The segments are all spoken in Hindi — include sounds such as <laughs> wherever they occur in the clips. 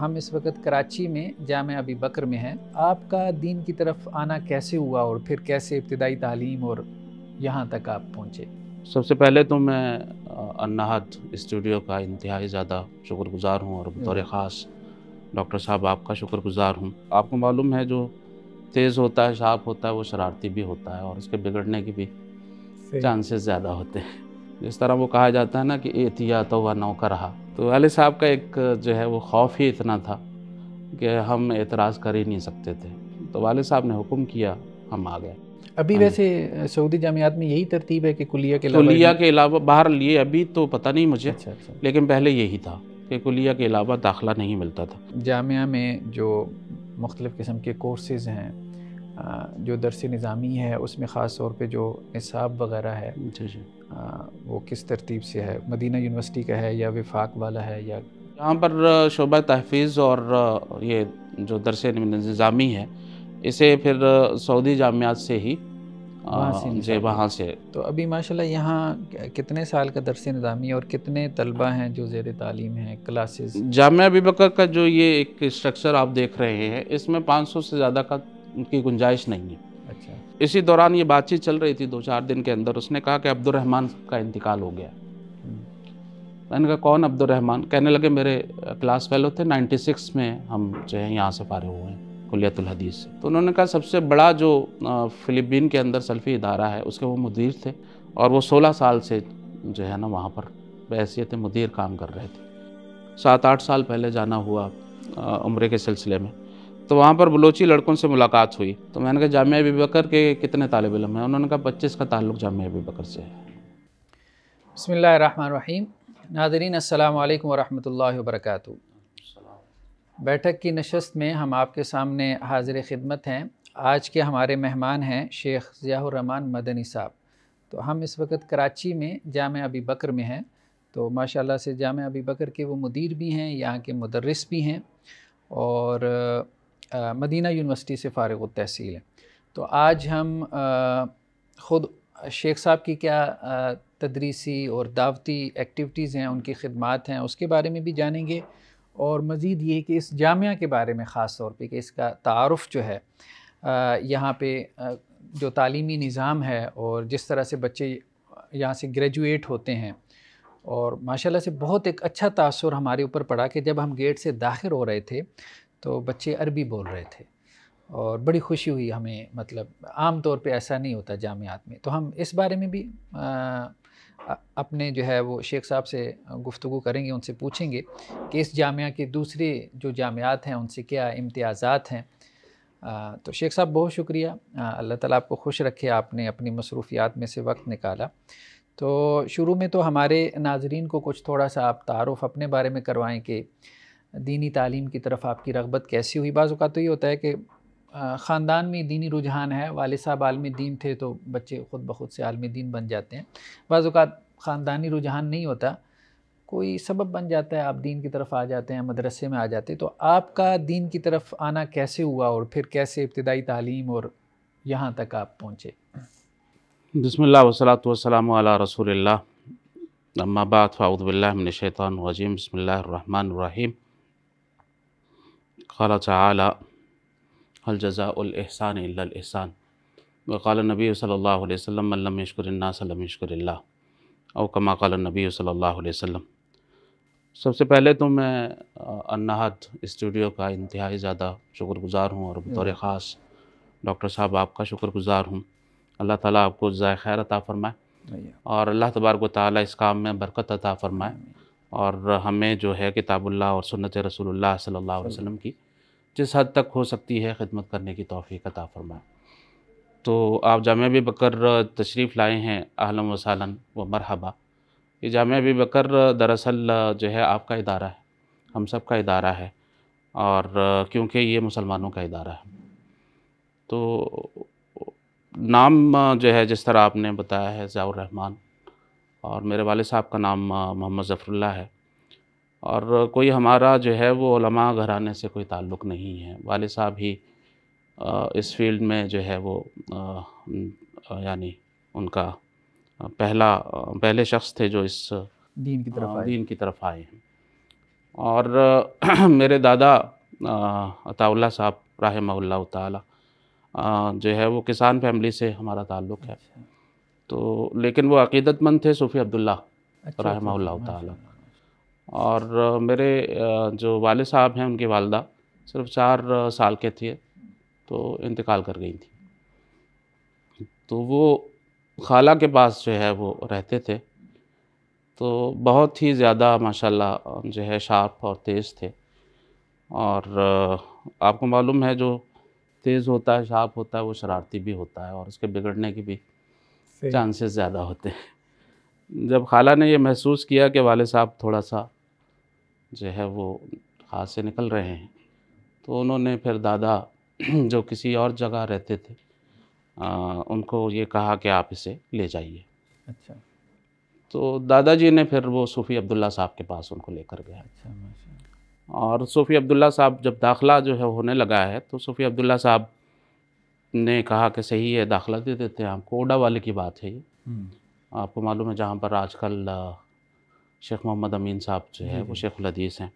हम इस वक्त कराची में जाम अभी बकर में हैं आपका दीन की तरफ आना कैसे हुआ और फिर कैसे इब्तदाई तालीम और यहाँ तक आप पहुँचे सबसे पहले तो मैं अन्नाहत स्टूडियो का इंतहाई ज़्यादा शुक्रगुज़ार हूँ और हम्म। बतौर ख़ास डॉक्टर साहब आपका शुक्रगुज़ार हूँ आपको मालूम है जो तेज़ होता है शार्प होता है वो शरारती भी होता है और उसके बिगड़ने की भी चांसेस ज़्यादा होते हैं जिस तरह वो कहा जाता है ना कि एहतियात हुआ नौकर रहा तो वाले साहब का एक जो है वो खौफ ही इतना था कि हम एतराज़ कर ही नहीं सकते थे तो वाले साहब ने हुक्म किया हम आ गए अभी हाँ वैसे सऊदी जामियात में यही तरतीब है कि कुलिया के कुलिया के अलावा बाहर लिए अभी तो पता नहीं मुझे अच्छा, अच्छा। लेकिन पहले यही था कि कुलिया के अलावा दाखला नहीं मिलता था जामिया में जो मुख्तलिफ़ किस्म के कोर्सेज़ हैं जो दरस निज़ामी है उसमें ख़ास तौर पर जो निसाब वगैरह है वो किस तरतीब से है मदीना यूनिवर्सिटी का है या विफाक वाला है या यहाँ पर शोबा तहफीज़ और ये जो दरस निज़ामी है इसे फिर सऊदी जामियात से ही वहाँ से वहाँ से तो अभी माशाल्लाह यहाँ कितने साल का दरस निज़ामी और कितने तलबा हैं जो जेर तालीम हैं क्लासेस जामिया अभी बकर का जो ये एक स्ट्रक्चर आप देख रहे हैं इसमें 500 से ज़्यादा का की गुंजाइश नहीं है अच्छा इसी दौरान ये बातचीत चल रही थी दो चार दिन के अंदर उसने कहा कि अब्दुलरहमान का इंतकाल हो गया मैंने कहा कौन अब्दुलरहमान कहने लगे मेरे क्लास फेलो थे 96 में हम जो है यहाँ से फारे हुए हैं कुलियतुल हदीस से तो उन्होंने कहा सबसे बड़ा जो फिलिपीन के अंदर सल्फ़ी इदारा है उसके वो मुदीर थे और वो 16 साल से जो है ना वहाँ पर बहसीत मुदीर काम कर रहे थे सात आठ साल पहले जाना हुआ उम्र के सिलसिले में तो वहाँ पर बलोची लड़कों से मुलाकात हुई तो मैंने कहा जामिया अबी बकर के कितने तालब इलम हैं उन्होंने कहा पच्चीस का ताल्लुक जामिया अबी बकर से है रहीम नादरीन अल्लाम वरहमल वबरक बैठक की नशस्त में हम आपके सामने हाजिर ख़िदमत हैं आज के हमारे मेहमान हैं शेख ज़ियामान मदनी साहब तो हम इस वक्त कराची में जाम अबी बकर में हैं तो माशाल्लाह से जाम अबी बकर के वो मुदीर भी हैं यहाँ के मदरस भी हैं और मदीना यूनिवर्सिटी से फ़ारग तहसील हैं तो आज हम ख़ुद शेख साहब की क्या तदरीसी और दावती एक्टिविटीज़ हैं उनकी खदमात हैं उसके बारे में भी जानेंगे और मज़ीद ये कि इस जामिया के बारे में ख़ास तौर पर कि इसका तारफ़ जो है यहाँ पे जो तालीमी निज़ाम है और जिस तरह से बच्चे यहाँ से ग्रेजुएट होते हैं और माशाल्लाह से बहुत एक अच्छा तासर हमारे ऊपर पड़ा कि जब हम गेट से दाखिल हो रहे थे तो बच्चे अरबी बोल रहे थे और बड़ी खुशी हुई हमें मतलब आम तौर पे ऐसा नहीं होता जामियात में तो हम इस बारे में भी आ, अपने जो है वो शेख साहब से गुफ्तु करेंगे उनसे पूछेंगे कि इस जामिया के दूसरे जो जामियात हैं उनसे क्या इम्तियाज़ात हैं तो शेख साहब बहुत शुक्रिया अल्लाह ताला आपको खुश रखे आपने अपनी मसरूफियात में से वक्त निकाला तो शुरू में तो हमारे नाजरीन को कुछ थोड़ा सा आप तारफ़ अपने बारे में करवाएँ कि दीनी तालीम की तरफ आपकी रगबत कैसी हुई बाज़ तो ये होता है कि ख़ानदान में दीनी रुझान है वाले साहब आलम दीन थे तो बच्चे ख़ुद बखुद से आलम दीन बन जाते हैं बाज़ ख़ानदानी रुझान नहीं होता कोई सबब बन जाता है आप दीन की तरफ आ जाते हैं मदरसे में आ जाते तो आपका दीन की तरफ आना कैसे हुआ और फिर कैसे इब्तदाई तालीम और यहाँ तक आप पहुँचे बसमिल्ल वसलात वसलाम रसोल्ला अम्माबाद फ़ाउदबिल्लाशैतरजीम बसमीम قال تعالى هل جزاء الإحسان إلا الإحسان وقال النبي صلى الله عليه وسلم من لم يشكر الناس لم يشكر الله كما قال النبي صلى الله عليه وسلم सबसे पहले तो मैं अन्नाहत स्टूडियो का इंतहाई ज़्यादा शुक्रगुज़ार हूँ और बतौर ख़ास डॉक्टर साहब आपका शुक्रगुज़ार हूँ अल्लाह ताला आपको ज़ाय खैर अता फ़रमाए और अल्लाह तबारक ताली इस काम में बरकत अता फ़रमाए और हमें जो है किताबुल्लाह और सुन्नत रसूलुल्लाह सल्लल्लाहु अलैहि वसल्लम की जिस हद तक हो सकती है खिदमत करने की तोफ़ी अता फ़रमाए तो आप जाम भी बकर तशरीफ़ लाए हैं आलम वसालन व मरहबा ये जाम भी बकर दरअसल जो है आपका इदारा है हम सब का इदारा है और क्योंकि ये मुसलमानों का इदारा है तो नाम जो है जिस तरह आपने बताया है ज़ियाउर रहमान और मेरे वाले साहब का नाम मोहम्मद ज़फ़रुल्ला है और कोई हमारा जो है वो लमा घराने से कोई ताल्लुक़ नहीं है वाले साहब ही इस फील्ड में जो है वो यानी उनका पहला पहले शख्स थे जो इस दीन की तरफ दीन की तरफ आए हैं और <clears throat> मेरे दादा अताउल्ला साहब राह तो जो है वो किसान फैमिली से हमारा ताल्लुक़ है अच्छा। तो लेकिन वो अकीदतमंद थे सूफ़ी अब्दुल्ला अच्छा, अच्छा रहमा अच्छा, अच्छा, और मेरे जो वाले साहब हैं उनकी वालदा सिर्फ चार साल के थे तो इंतकाल कर गई थी तो वो खाला के पास जो है वो रहते थे तो बहुत ही ज़्यादा माशाल्लाह जो है शार्प और तेज़ थे और आपको मालूम है जो तेज़ होता है शार्प होता है वो शरारती भी होता है और उसके बिगड़ने की भी चांसेस ज़्यादा होते हैं जब खाला ने यह महसूस किया कि वाले साहब थोड़ा सा जो है वो हाथ से निकल रहे हैं तो उन्होंने फिर दादा <clears throat> जो किसी और जगह रहते थे आ, उनको ये कहा कि आप इसे ले जाइए अच्छा तो दादाजी ने फिर वो सूफ़ी अब्दुल्ला साहब के पास उनको लेकर गया अच्छा और सूफ़ी अब्दुल्ला साहब जब दाखला जो है होने लगा है तो सूफ़ी अब्दुल्ला साहब ने कहा कि सही है दाखिला दे देते हैं आपको ओडा वाले की बात है ये हम्म। आपको मालूम है जहाँ पर आजकल शेख मोहम्मद अमीन साहब जो है वो शेख उदीस हैं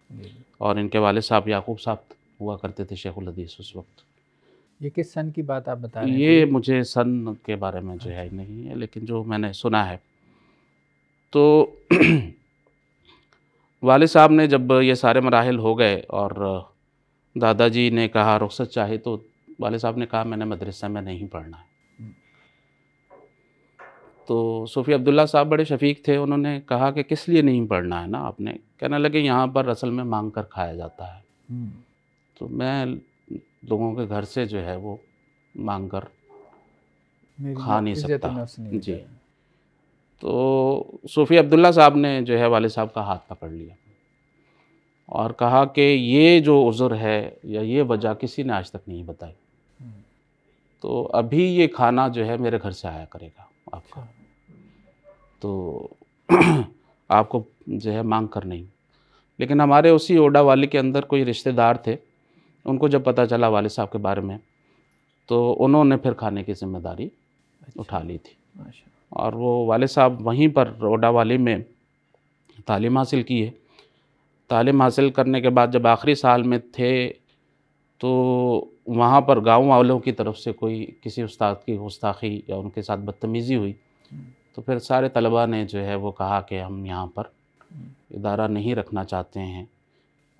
और इनके वाले साहब याकूब साहब हुआ करते थे शेख उदीस उस वक्त ये किस सन की बात आप बता रहे हैं ये मुझे सन के बारे में जो है अच्छा। नहीं है लेकिन जो मैंने सुना है तो <clears throat> वाले साहब ने जब ये सारे मराहल हो गए और दादाजी ने कहा रुख्सत चाहे तो वाले साहब ने कहा मैंने मदरसा में नहीं पढ़ना है तो सूफ़ी अब्दुल्ला साहब बड़े शफीक थे उन्होंने कहा कि किस लिए नहीं पढ़ना है ना आपने कहने लगे यहाँ पर असल में मांग कर खाया जाता है हम्म। तो मैं लोगों के घर से जो है वो मांग कर खा नहीं सकता जी तो सूफ़ी अब्दुल्ला साहब ने जो है वाले साहब का हाथ पकड़ लिया और कहा कि ये जो उज़र है या ये वजह किसी ने आज तक नहीं बताई तो अभी ये खाना जो है मेरे घर से आया करेगा आपका तो <clears throat> आपको जो है मांग कर नहीं लेकिन हमारे उसी ओडा वाले के अंदर कोई रिश्तेदार थे उनको जब पता चला वाले साहब के बारे में तो उन्होंने फिर खाने की जिम्मेदारी अच्छा। उठा ली थी अच्छा। और वो वाले साहब वहीं पर ओडा वाले में तालीम हासिल की है तालीम हासिल करने के बाद जब आखिरी साल में थे तो वहाँ पर गांव वालों की तरफ से कोई किसी उस्ताद की गुस्ताखी या उनके साथ बदतमीज़ी हुई तो फिर सारे तलबा ने जो है वो कहा कि हम यहाँ पर इदारा नहीं रखना चाहते हैं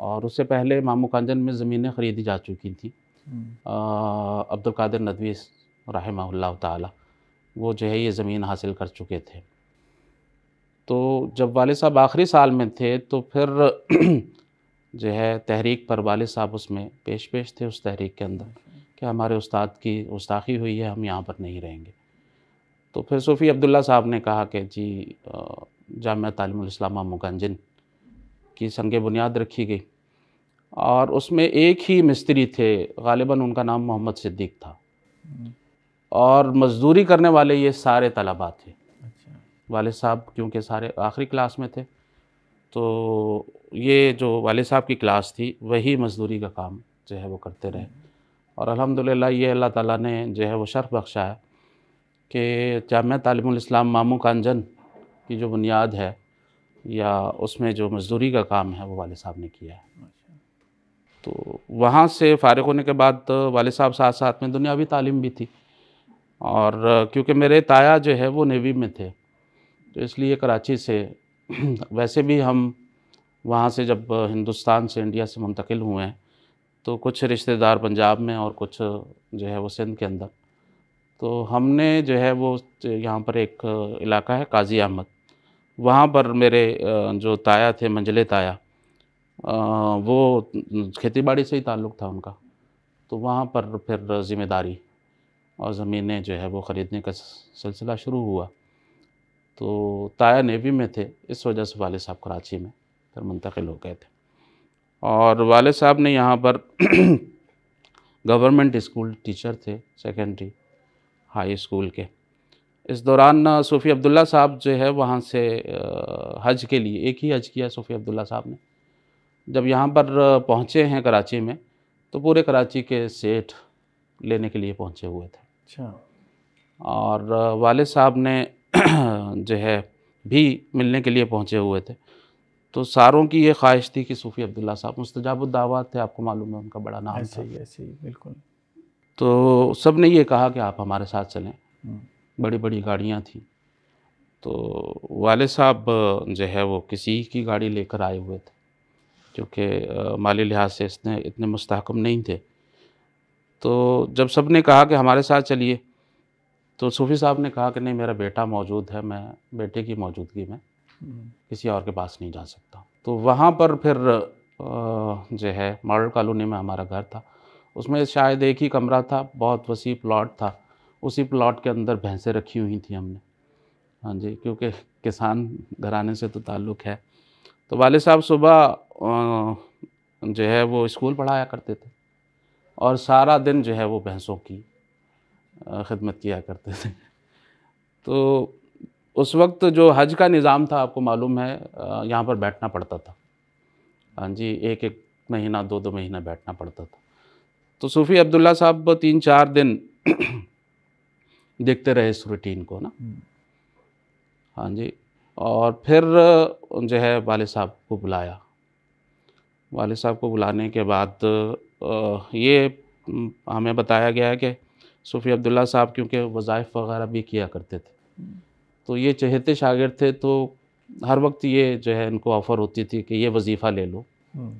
और उससे पहले मामू कांजन में ज़मीनें ख़रीदी जा चुकी थी हम्म। अब्दुल कादिर नदवी रहमा ताला वो जो है ये ज़मीन हासिल कर चुके थे तो जब वाले साहब आखिरी साल में थे तो फिर जो है तहरीक पर वाले साहब उसमें पेश पेश थे उस तहरीक के अंदर कि हमारे उस्ताद की उस्ताखी हुई है हम यहाँ पर नहीं रहेंगे तो फिर सूफ़ी अब्दुल्ला साहब ने कहा कि जी जाम तालीमस्लामा मुगंजन की संग बुनियाद रखी गई और उसमें एक ही मिस्त्री थे गालिबा उनका नाम मोहम्मद सिद्दीक था और मज़दूरी करने वाले ये सारे तलबा थे अच्छा। वाले साहब क्योंकि सारे आखिरी क्लास में थे तो ये जो वाले साहब की क्लास थी वही मज़दूरी का काम जो है वो करते रहे और अल्हम्दुलिल्लाह ये अल्लाह ताला ने जो है वो शर्फ बख्शा है कि जाम तालीम मामू कांजन की जो बुनियाद है या उसमें जो मज़दूरी का काम है वो वाले साहब ने किया है तो वहाँ से फ़ारग होने के बाद वाले साहब साथ साथ में दुनियावी तालीम भी थी और क्योंकि मेरे ताया जो है वो नेवी में थे तो इसलिए कराची से <clears throat> वैसे भी हम वहाँ से जब हिंदुस्तान से इंडिया से मुंतकिल हुए हैं तो कुछ रिश्तेदार पंजाब में और कुछ जो है वो सिंध के अंदर तो हमने जो है वो यहाँ पर एक इलाका है काजी अहमद वहाँ पर मेरे जो ताया थे मंजले ताया वो खेतीबाड़ी से ही ताल्लुक़ था उनका तो वहाँ पर फिर ज़िम्मेदारी और ज़मीनें जो है वो ख़रीदने का सिलसिला शुरू हुआ तो ताया नेवी में थे इस वजह से वाले साहब कराची में इधर मुंतकिल हो गए थे और वाले साहब ने यहाँ पर <clears throat> गवर्नमेंट स्कूल टीचर थे सेकेंडरी हाई स्कूल के इस दौरान सूफ़ी अब्दुल्ला साहब जो है वहाँ से हज के लिए एक ही हज किया सूफ़ी अब्दुल्ला साहब ने जब यहाँ पर पहुँचे हैं कराची में तो पूरे कराची के सेठ लेने के लिए पहुँचे हुए थे अच्छा और वाले साहब ने <clears throat> जो है भी मिलने के लिए पहुँचे हुए थे तो सारों की ये ख्वाहिश थी कि सूफ़ी अब्दुल्ला साहब मुस्तजाबुद्दावात थे आपको मालूम है उनका बड़ा नाम ऐसे है ही ऐसे ही बिल्कुल तो सब ने ये कहा कि आप हमारे साथ चलें हम्म। बड़ी बड़ी गाड़ियाँ थी तो वाले साहब जो है वो किसी की गाड़ी लेकर आए हुए थे क्योंकि माली लिहाज से इसने इतने मुस्तकम नहीं थे तो जब सब ने कहा कि हमारे साथ चलिए तो सूफ़ी साहब ने कहा कि नहीं मेरा बेटा मौजूद है मैं बेटे की मौजूदगी में किसी और के पास नहीं जा सकता तो वहाँ पर फिर जो है मॉडल कॉलोनी में हमारा घर था उसमें शायद एक ही कमरा था बहुत वसी प्लॉट था उसी प्लॉट के अंदर भैंसें रखी हुई थी हमने हाँ जी क्योंकि किसान घराने से तो ताल्लुक़ है तो वाले साहब सुबह जो है वो स्कूल पढ़ाया करते थे और सारा दिन जो है वो भैंसों की खिदमत किया करते थे तो उस वक्त जो हज का निज़ाम था आपको मालूम है यहाँ पर बैठना पड़ता था हाँ जी एक एक महीना दो दो महीना बैठना पड़ता था तो सूफ़ी अब्दुल्ला साहब तीन चार दिन <clears throat> देखते रहे इस रूटीन को ना हम्म। हाँ जी और फिर जो है वाले साहब को बुलाया वाले साहब को बुलाने के बाद ये हम्म, हमें बताया गया है कि सूफ़ी अब्दुल्ला साहब क्योंकि वज़ाइफ वगैरह भी किया करते थे हम्म। तो ये चहेते शागिर थे तो हर वक्त ये जो है इनको ऑफ़र होती थी कि ये वजीफ़ा ले लो हम्म।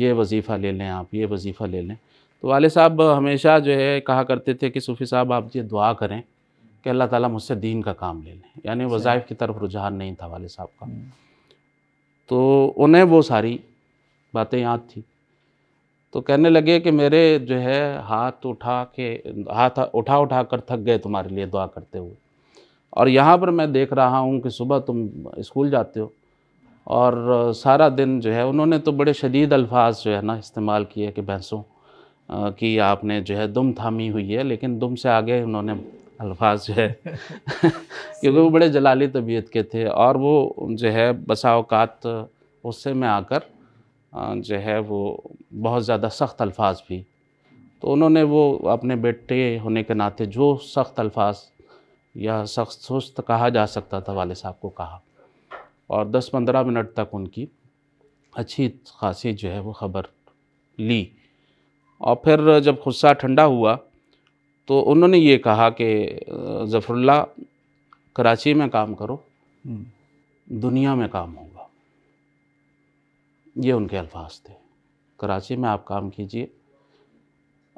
ये वजीफ़ा ले लें आप ये वजीफ़ा ले लें तो वाले साहब हमेशा जो है कहा करते थे कि सूफ़ी साहब आप ये दुआ करें कि अल्लाह ताला मुझसे दीन का काम ले लें यानी वज़ाइफ की तरफ रुझान नहीं था वाले साहब का हम्म। तो उन्हें वो सारी बातें याद थी तो कहने लगे कि मेरे जो है हाथ उठा के हाथ उठा उठा कर थक गए तुम्हारे लिए दुआ करते हुए और यहाँ पर मैं देख रहा हूँ कि सुबह तुम स्कूल जाते हो और सारा दिन जो है उन्होंने तो बड़े शदीद अल्फाज जो है ना इस्तेमाल किए कि भैंसों की आपने जो है दुम थामी हुई है लेकिन दुम से आगे उन्होंने अल्फाज जो है <laughs> क्योंकि वो बड़े जलाली तबीयत के थे और वो जो है बसाओकात उससे गुस्से में आकर जो है वो बहुत ज़्यादा सख्त अल्फाज भी तो उन्होंने वो अपने बेटे होने के नाते जो सख्त अल्फाज या सख्त सुस्त कहा जा सकता था वाले साहब को कहा और 10-15 मिनट तक उनकी अच्छी खासी जो है वो ख़बर ली और फिर जब गुस्सा ठंडा हुआ तो उन्होंने ये कहा कि ज़फ़रुल्ला कराची में काम करो हम्म। दुनिया में काम होगा ये उनके अल्फाज थे कराची में आप काम कीजिए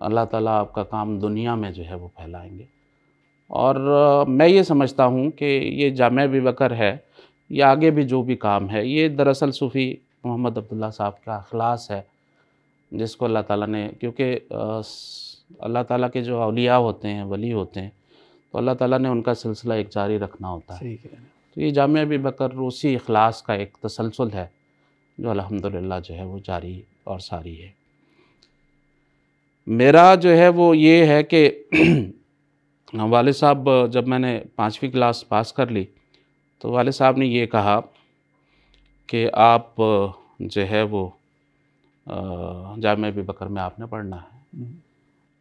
अल्लाह ताला आपका काम दुनिया में जो है वो फैलाएंगे और मैं ये समझता हूँ कि ये जाम बकर है या आगे भी जो भी काम है ये दरअसल सूफ़ी मोहम्मद अब्दुल्ला साहब का अखलास है जिसको अल्लाह ताला ने क्योंकि अल्लाह ताला के जो अलिया होते हैं वली होते हैं तो अल्लाह ताला ने उनका सिलसिला एक जारी रखना होता है तो ये जाम अबी बकर रूसी अखलास का एक तसलसल है जो अलहमदिल्ला जो है वो जारी और सारी है मेरा जो है वो ये है कि हाँ, वाले साहब जब मैंने पाँचवीं क्लास पास कर ली तो वाले साहब ने ये कहा कि आप जो है वो जाम बकर में आपने पढ़ना है हम्म।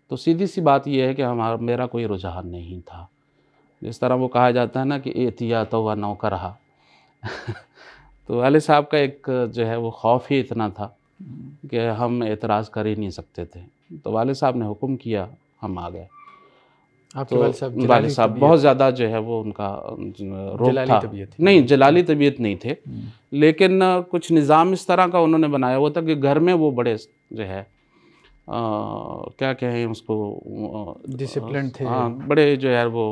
तो सीधी सी बात यह है कि हमारा मेरा कोई रुझान नहीं था जिस तरह वो कहा जाता है ना कि एहतियात तो हुआ नौकर रहा <laughs> तो वाले साहब का एक जो है वो खौफ ही इतना था हम्म। कि हम एतराज़ कर ही नहीं सकते थे तो वाले साहब ने हुक्म किया हम आ गए तो वाले साहब बहुत ज़्यादा जो है वो उनका रोग था नहीं जलाली तबीयत नहीं थे हम्म। लेकिन कुछ निज़ाम इस तरह का उन्होंने बनाया हुआ था कि घर में वो बड़े जो है आ, क्या कहें उसको डिसिप्लिन थे आ, हाँ, बड़े जो है वो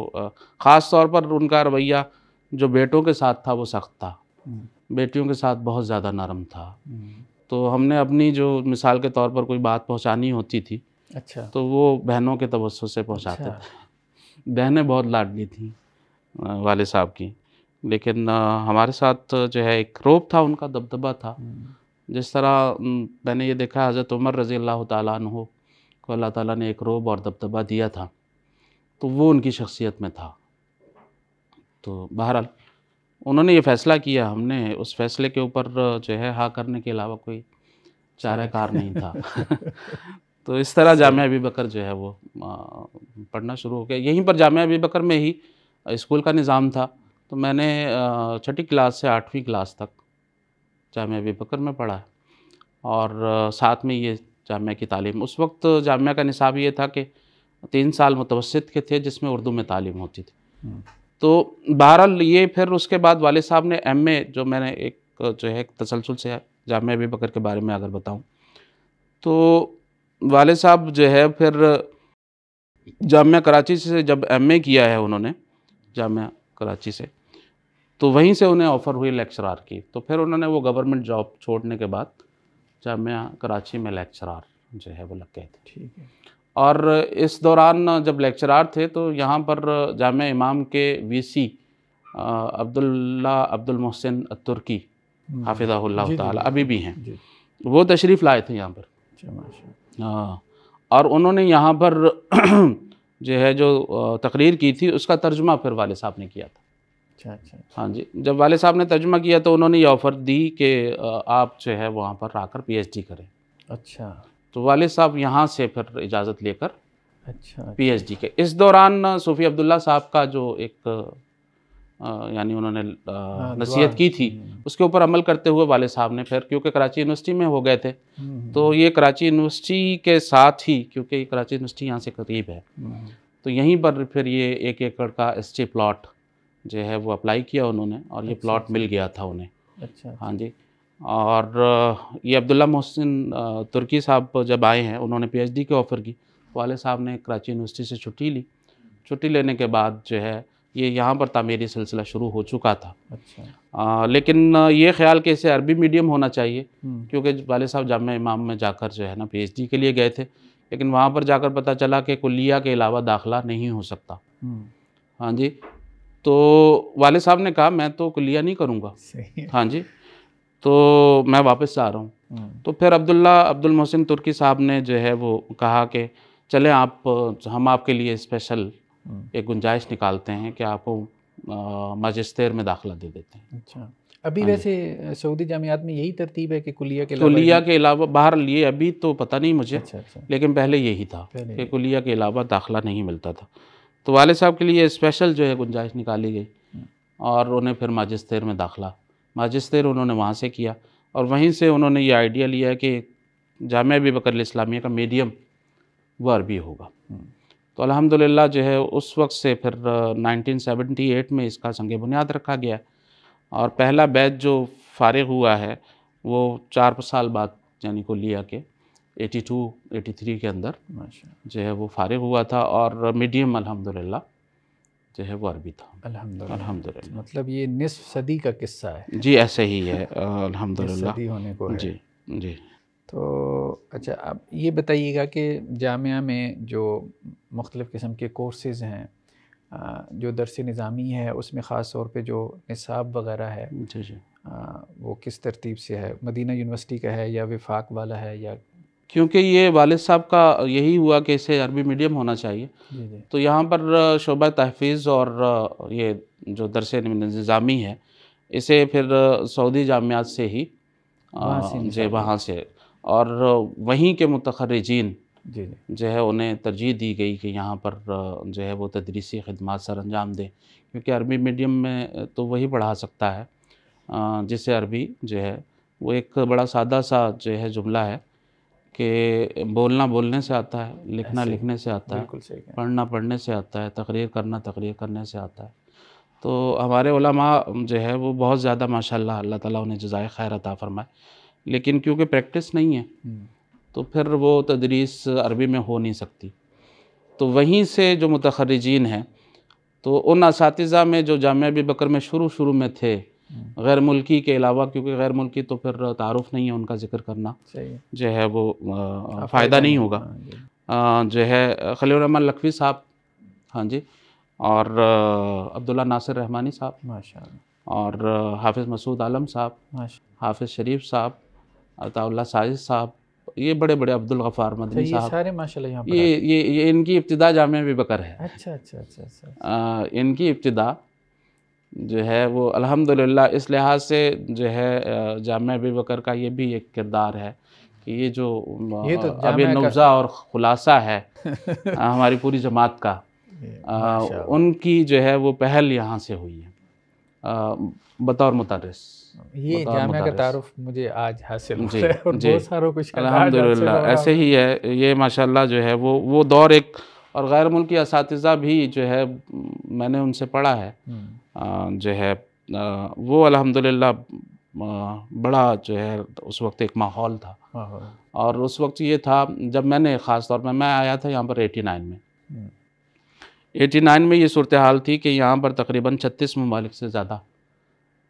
ख़ास तौर पर उनका रवैया जो बेटों के साथ था वो सख्त था हम्म। बेटियों के साथ बहुत ज़्यादा नरम था हम्म। तो हमने अपनी जो मिसाल के तौर पर कोई बात पहुंचानी होती थी अच्छा तो वो बहनों के तबस्सुर से पहुंचाते अच्छा। थे बहनें बहुत लाडली थी वाले साहब की लेकिन हमारे साथ जो है एक रोप था उनका दबदबा था हम्म। जिस तरह मैंने ये देखा हज़रत उमर रज़ी अल्लाह तु को अल्लाह ताला ने एक रोब और दबदबा दिया था तो वो उनकी शख्सियत में था तो बहरहाल उन्होंने ये फ़ैसला किया हमने उस फैसले के ऊपर जो है हाँ करने के अलावा कोई चारा कार नहीं था <laughs> <laughs> तो इस तरह जामिया अबी बकर जो है वो पढ़ना शुरू हो गया यहीं पर जामिया अबी बकर में ही स्कूल का निज़ाम था तो मैंने छठी क्लास से आठवीं क्लास तक जामिया अबी बकर में पढ़ा और साथ में ये जामिया की तालीम उस वक्त जामिया का निसाब ये था कि तीन साल मुतवसत के थे जिसमें उर्दू में तालीम होती थी हम्म। तो बहरहाल ये फिर उसके बाद वाले साहब ने एम ए जो मैंने एक जो है तसलसल से जामिया अबी बकर के बारे में अगर बताऊँ तो वाले साहब जो है फिर जामिया कराची से जब एमए किया है उन्होंने जामिया कराची से तो वहीं से उन्हें ऑफ़र हुई लेक्चरार की तो फिर उन्होंने वो गवर्नमेंट जॉब छोड़ने के बाद जामिया कराची में लेक्चरार जो है वो लग गए थे ठीक है और इस दौरान जब लेक्चरार थे तो यहाँ पर जाम इमाम के वीसी अब्दुल्ला अब्दुल मोहसिन तुर्की हम्म। हाफिज़ा अभी भी हैं वो तशरीफ़ लाए थे यहाँ पर अच्छा, हाँ और उन्होंने यहाँ पर <clears throat> जो है जो तकरीर की थी उसका तर्जुमा फिर वाले साहब ने किया था अच्छा अच्छा, अच्छा। हाँ जी जब वाले साहब ने तर्जमा किया तो उन्होंने ये ऑफ़र दी कि आप जो है वहाँ पर आकर पीएचडी करें अच्छा तो वाले साहब यहाँ से फिर इजाज़त लेकर अच्छा, अच्छा पीएचडी के इस दौरान सूफ़ी अब्दुल्ला साहब का जो एक यानी उन्होंने हाँ, नसीहत की थी हम्म। उसके ऊपर अमल करते हुए वाले साहब ने फिर क्योंकि कराची यूनिवर्सिटी में हो गए थे हम्म। तो ये कराची यूनिवर्सिटी के साथ ही क्योंकि कराची यूनिवर्सिटी यहाँ से करीब है हम्म। तो यहीं पर फिर ये एक एकड़ का एस प्लॉट जो है वो अप्लाई किया उन्होंने और ये अच्छा, प्लॉट अच्छा। मिल गया था उन्हें अच्छा, अच्छा। हाँ जी और ये अब्दुल्ला मोहसिन तुर्की साहब जब आए हैं उन्होंने पीएचडी के ऑफ़र की तो वाले साहब ने कराची यूनिवर्सिटी से छुट्टी ली छुट्टी लेने के बाद जो है ये यहाँ पर तामीरी सिलसिला शुरू हो चुका था अच्छा आ, लेकिन ये ख्याल कि इसे अरबी मीडियम होना चाहिए हम्म। क्योंकि वाले साहब जाम इमाम में जाकर जो है ना पी के लिए गए थे लेकिन वहाँ पर जाकर पता चला कि कुलिया के अलावा दाखिला नहीं हो सकता हम्म। हाँ जी तो वाले साहब ने कहा मैं तो कुलिया नहीं करूँगा हाँ जी तो मैं वापस आ रहा हूँ हम्म। तो फिर अब्दुल्ला अब्दुल मोहसिन तुर्की साहब ने जो है वो कहा कि चले आप हम आपके लिए स्पेशल हम्म। एक गुंजाइश निकालते हैं कि आपको मजिस्तर में दाखिला दे देते हैं अच्छा अभी हाँ वैसे सऊदी जामियात में यही तरतीब है कि कुलिया के कुलिया के अलावा बाहर लिए अभी तो पता नहीं मुझे अच्छा, अच्छा। लेकिन पहले यही था कि कुलिया के अलावा दाखिला नहीं मिलता था तो वाले साहब के लिए स्पेशल जो है गुंजाइश निकाली गई हम्म। और उन्हें फिर मजिस्तर में दाखिला मजिस्तर उन्होंने वहाँ से किया और वहीं से उन्होंने ये आइडिया लिया कि जामिया भी बकर इस्लामिया का मीडियम वो अरबी होगा तो अलहमदिल्ला अल्हम्दुलिल्लाह जो है उस वक्त से फिर 1978 में इसका संग बुनियाद रखा गया और पहला बैच जो फारग हुआ है वो चार साल बाद यानी को लिया के 82, 83 के अंदर जो है वो फारग हुआ था और मीडियम अल्हम्दुलिल्लाह जो है वो अरबी था अल्हम्दुलिल्लाह मतलब ये निसफ सदी का किस्सा है जी ऐसे ही है अल्हम्दुलिल्लाह होने को जी जी तो अच्छा आप ये बताइएगा कि जामिया में जो मुख्तलिफ़ किस्म के कोर्सेज़ हैं जो दरस निज़ामी है उसमें ख़ास तौर पर जो निसाब वगैरह है जी जी वो किस तरतीब से है मदीना यूनिवर्सिटी का है या विफाक वाला है या क्योंकि ये वालद साहब का यही हुआ कि इसे अरबी मीडियम होना चाहिए जी जी। तो यहाँ पर शोबा तहफ़ीज़ और ये जो दरस निज़ामी है इसे फिर सऊदी जामियात से ही वहाँ से और वहीं के मुतखरजीन जी जो है उन्हें तरजीह दी गई कि यहाँ पर जो है वो तदरीसी खदमात सर अंजाम दें क्योंकि अरबी मीडियम में तो वही पढ़ा सकता है जिसे अरबी जो है वो एक बड़ा सादा सा जो है जुमला है कि बोलना बोलने से आता है लिखना लिखने से आता है पढ़ना पढ़ने से आता है तकरीर करना तकरीर करने से आता है तो हमारे जो है वो बहुत ज़्यादा माशा अल्लाह ताला उन्हें जजाय खैर अता फ़रमाए लेकिन क्योंकि प्रैक्टिस नहीं है हम्म। तो फिर वो तदरीस अरबी में हो नहीं सकती तो वहीं से जो मतखरजीन हैं तो उन इस में जो जाम अबी बकर में शुरू शुरू में थे हम्म। गैर मुल्की के अलावा क्योंकि गैर मुल्की तो फिर तारफ़ नहीं है उनका जिक्र करना जो है वो हाँ, फ़ायदा नहीं होगा हाँ, जो है खलीमान लखवी साहब हाँ जी और अब्दुल्ला नासिर रहमानी साहब माशा और हाफिज़ मसूद आलम साहब हाफिज़ शरीफ साहब अताउल्ला साजिद साहब ये बड़े बड़े अब्दुल गफ़ार मदनी अच्छा, साहब सारे माशाल्लाह यहाँ ये ये ये इनकी इब्तदा जाम भी बकर है अच्छा अच्छा अच्छा अच्छा आ, इनकी इब्तदा जो है वो अल्हम्दुलिल्लाह इस लिहाज से जो है जाम भी बकर का ये भी एक किरदार है कि ये जो ये तो अभी नवज़ा और ख़ुलासा है <laughs> हमारी पूरी जमात का आ, उनकी जो है वो पहल यहाँ से हुई है बतौर मुतरस ये जामिया का तारुफ मुझे आज हासिल हो जी, बहुत सारों कुछ अलहमदिल्ला ऐसे ही है ये माशाल्लाह जो है वो वो दौर एक और गैर मुल्की इस भी जो है मैंने उनसे पढ़ा है हम्म। जो है वो अलहमदिल्ला बड़ा जो है उस वक्त एक माहौल था और उस वक्त ये था जब मैंने ख़ास तौर पर मैं आया था यहाँ पर एटी नाइन में हम्म। एटी नाइन में ये सूरत हाल थी कि यहाँ पर तकरीबन छत्तीस ममालिक से ज़्यादा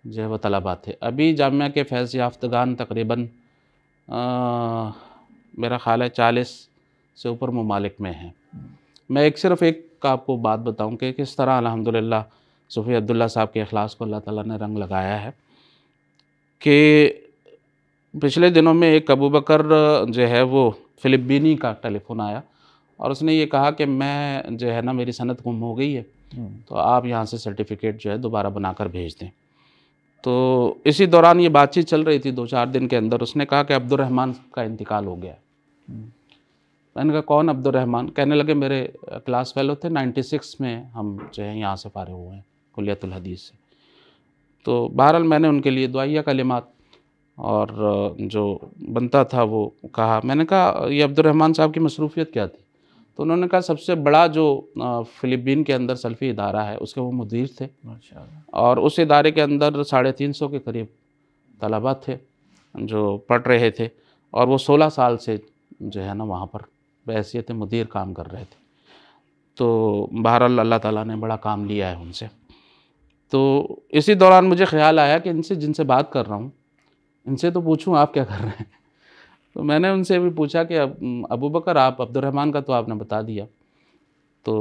जो है वह तलबा थे अभी जामिया के फैज़ याफ्तगान तकरीबन मेरा ख़्याल है चालीस से ऊपर ममालिक में हैं मैं एक सिर्फ़ एक का आपको बात बताऊं कि किस तरह अल्हम्दुलिल्लाह सूफ़ी अब्दुल्ला साहब के अखलास को अल्लाह ताला ने रंग लगाया है कि पिछले दिनों में एक अबू बकर जो है वो फ़िलिपीनी का टेलीफोन आया और उसने ये कहा कि मैं जो है ना मेरी सनत गुम हो गई है हम्म। तो आप यहाँ से सर्टिफिकेट जो है दोबारा बनाकर भेज दें तो इसी दौरान ये बातचीत चल रही थी दो चार दिन के अंदर उसने कहा कि अब्दुलरहमान का इंतकाल हो गया मैंने कहा कौन अब्दुलरहमान कहने लगे मेरे क्लास फेलो थे 96 में हम जो है यहाँ से फारे हुए हैं कुलियतुल हदीस से तो बहरहाल मैंने उनके लिए दुआया कलिमात और जो बनता था वो कहा मैंने कहा ये अब्दुलरहमान साहब की मसरूफियत क्या थी तो उन्होंने कहा सबसे बड़ा जो फिलिपीन के अंदर सेल्फी इदारा है उसके वो मुदीर थे और उस इदारे के अंदर साढ़े तीन सौ के करीब तलबा थे जो पढ़ रहे थे और वो सोलह साल से जो है ना वहाँ पर बहसीत मुदीर काम कर रहे थे तो बहरहाल अल्लाह ताला ने बड़ा काम लिया है उनसे तो इसी दौरान मुझे ख्याल आया कि इनसे जिनसे बात कर रहा हूँ इनसे तो पूछूँ आप क्या कर रहे हैं तो मैंने उनसे भी पूछा कि अब अबू बकर आप अब्दुलरहमान का तो आपने बता दिया तो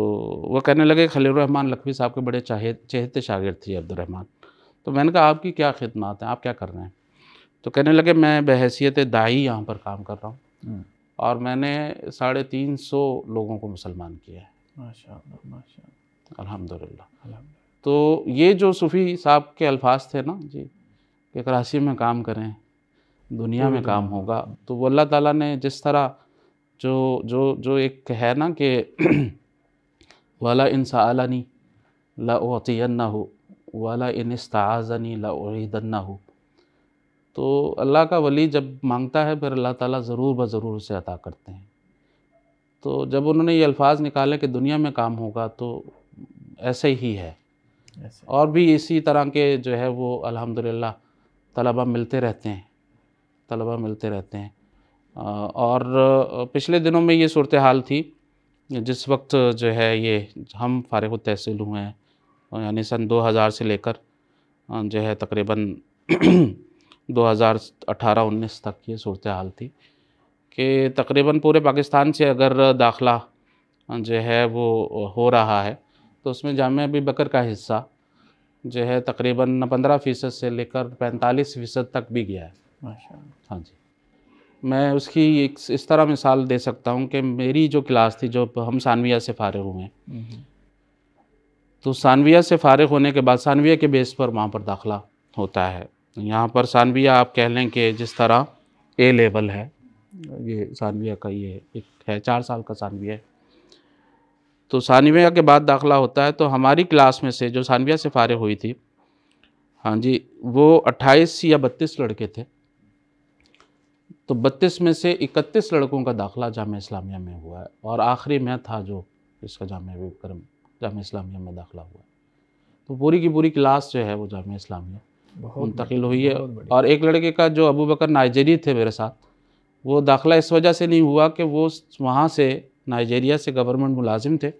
वो कहने लगे खलीरहमान लखवी साहब के बड़े चाहे चहते शागिर थे अब्दुलरहमान तो मैंने कहा आपकी क्या खिदमत हैं आप क्या कर रहे हैं तो कहने लगे मैं बहसीत दाई यहाँ पर काम कर रहा हूँ हम्म। और मैंने साढ़े तीन सौ लोगों को मुसलमान किया है अलहमद ला तो ये जो सूफ़ी साहब के अल्फाज थे ना जी कि कराची में काम करें दुनिया में हम्म। काम होगा तो वो अल्लाह ताला ने जिस तरह जो जो जो एक है ना कि वाला इंसा आलानी लातियन्ना हो वाला इन इस्ताज़नी हो तो अल्लाह का वली जब मांगता है फिर अल्लाह ताला ज़रूर ब ज़रूर उसे अता करते हैं तो जब उन्होंने ये अल्फाज निकाले कि दुनिया में काम होगा तो ऐसे ही है और भी इसी तरह के जो है वो अल्हम्दुलिल्लाह तलबा मिलते रहते हैं तलबा मिलते रहते हैं और पिछले दिनों में ये सूरत हाल थी जिस वक्त जो है ये हम फ़ारग तहसील हुए हैं यानी सन 2000 से लेकर जो है तकरीबन 2018-19 <clears throat> तक ये सूरत हाल थी कि तकरीबन पूरे पाकिस्तान से अगर दाखला जो है वो हो रहा है तो उसमें जाम अभी बकर का हिस्सा जो है तकरीबन पंद्रह फ़ीसद से लेकर पैंतालीस फ़ीसद तक भी गया है हाँ जी मैं उसकी एक इस तरह मिसाल दे सकता हूँ कि मेरी जो क्लास थी जो हम सानविया से फारग हुए हम्म। तो सानविया से फारग होने के बाद सानविया के बेस पर वहाँ पर दाखला होता है यहाँ पर सानविया आप कह लें कि जिस तरह ए लेवल है ये सानविया का ये एक है चार साल का सानविया है तो सानविया के बाद दाखला होता है तो हमारी क्लास में से जो सानविया से फारग हुई थी हाँ जी वो 28 या 32 लड़के थे तो 32 में से 31 लड़कों का दाखिला जाम इस्लामिया में हुआ है और आखिरी मैं था जो इसका जाम विक्रम जाम इस्लामिया में दाखिला हुआ है तो पूरी की पूरी क्लास जो है वो जाम इस्लामिया मुंतकिल हुई है और एक लड़के का जो अबू बकर नाइजेरी थे मेरे साथ वो दाखिला इस वजह से नहीं हुआ कि वो वहाँ से नाइजेरिया से गवर्नमेंट मुलाजिम थे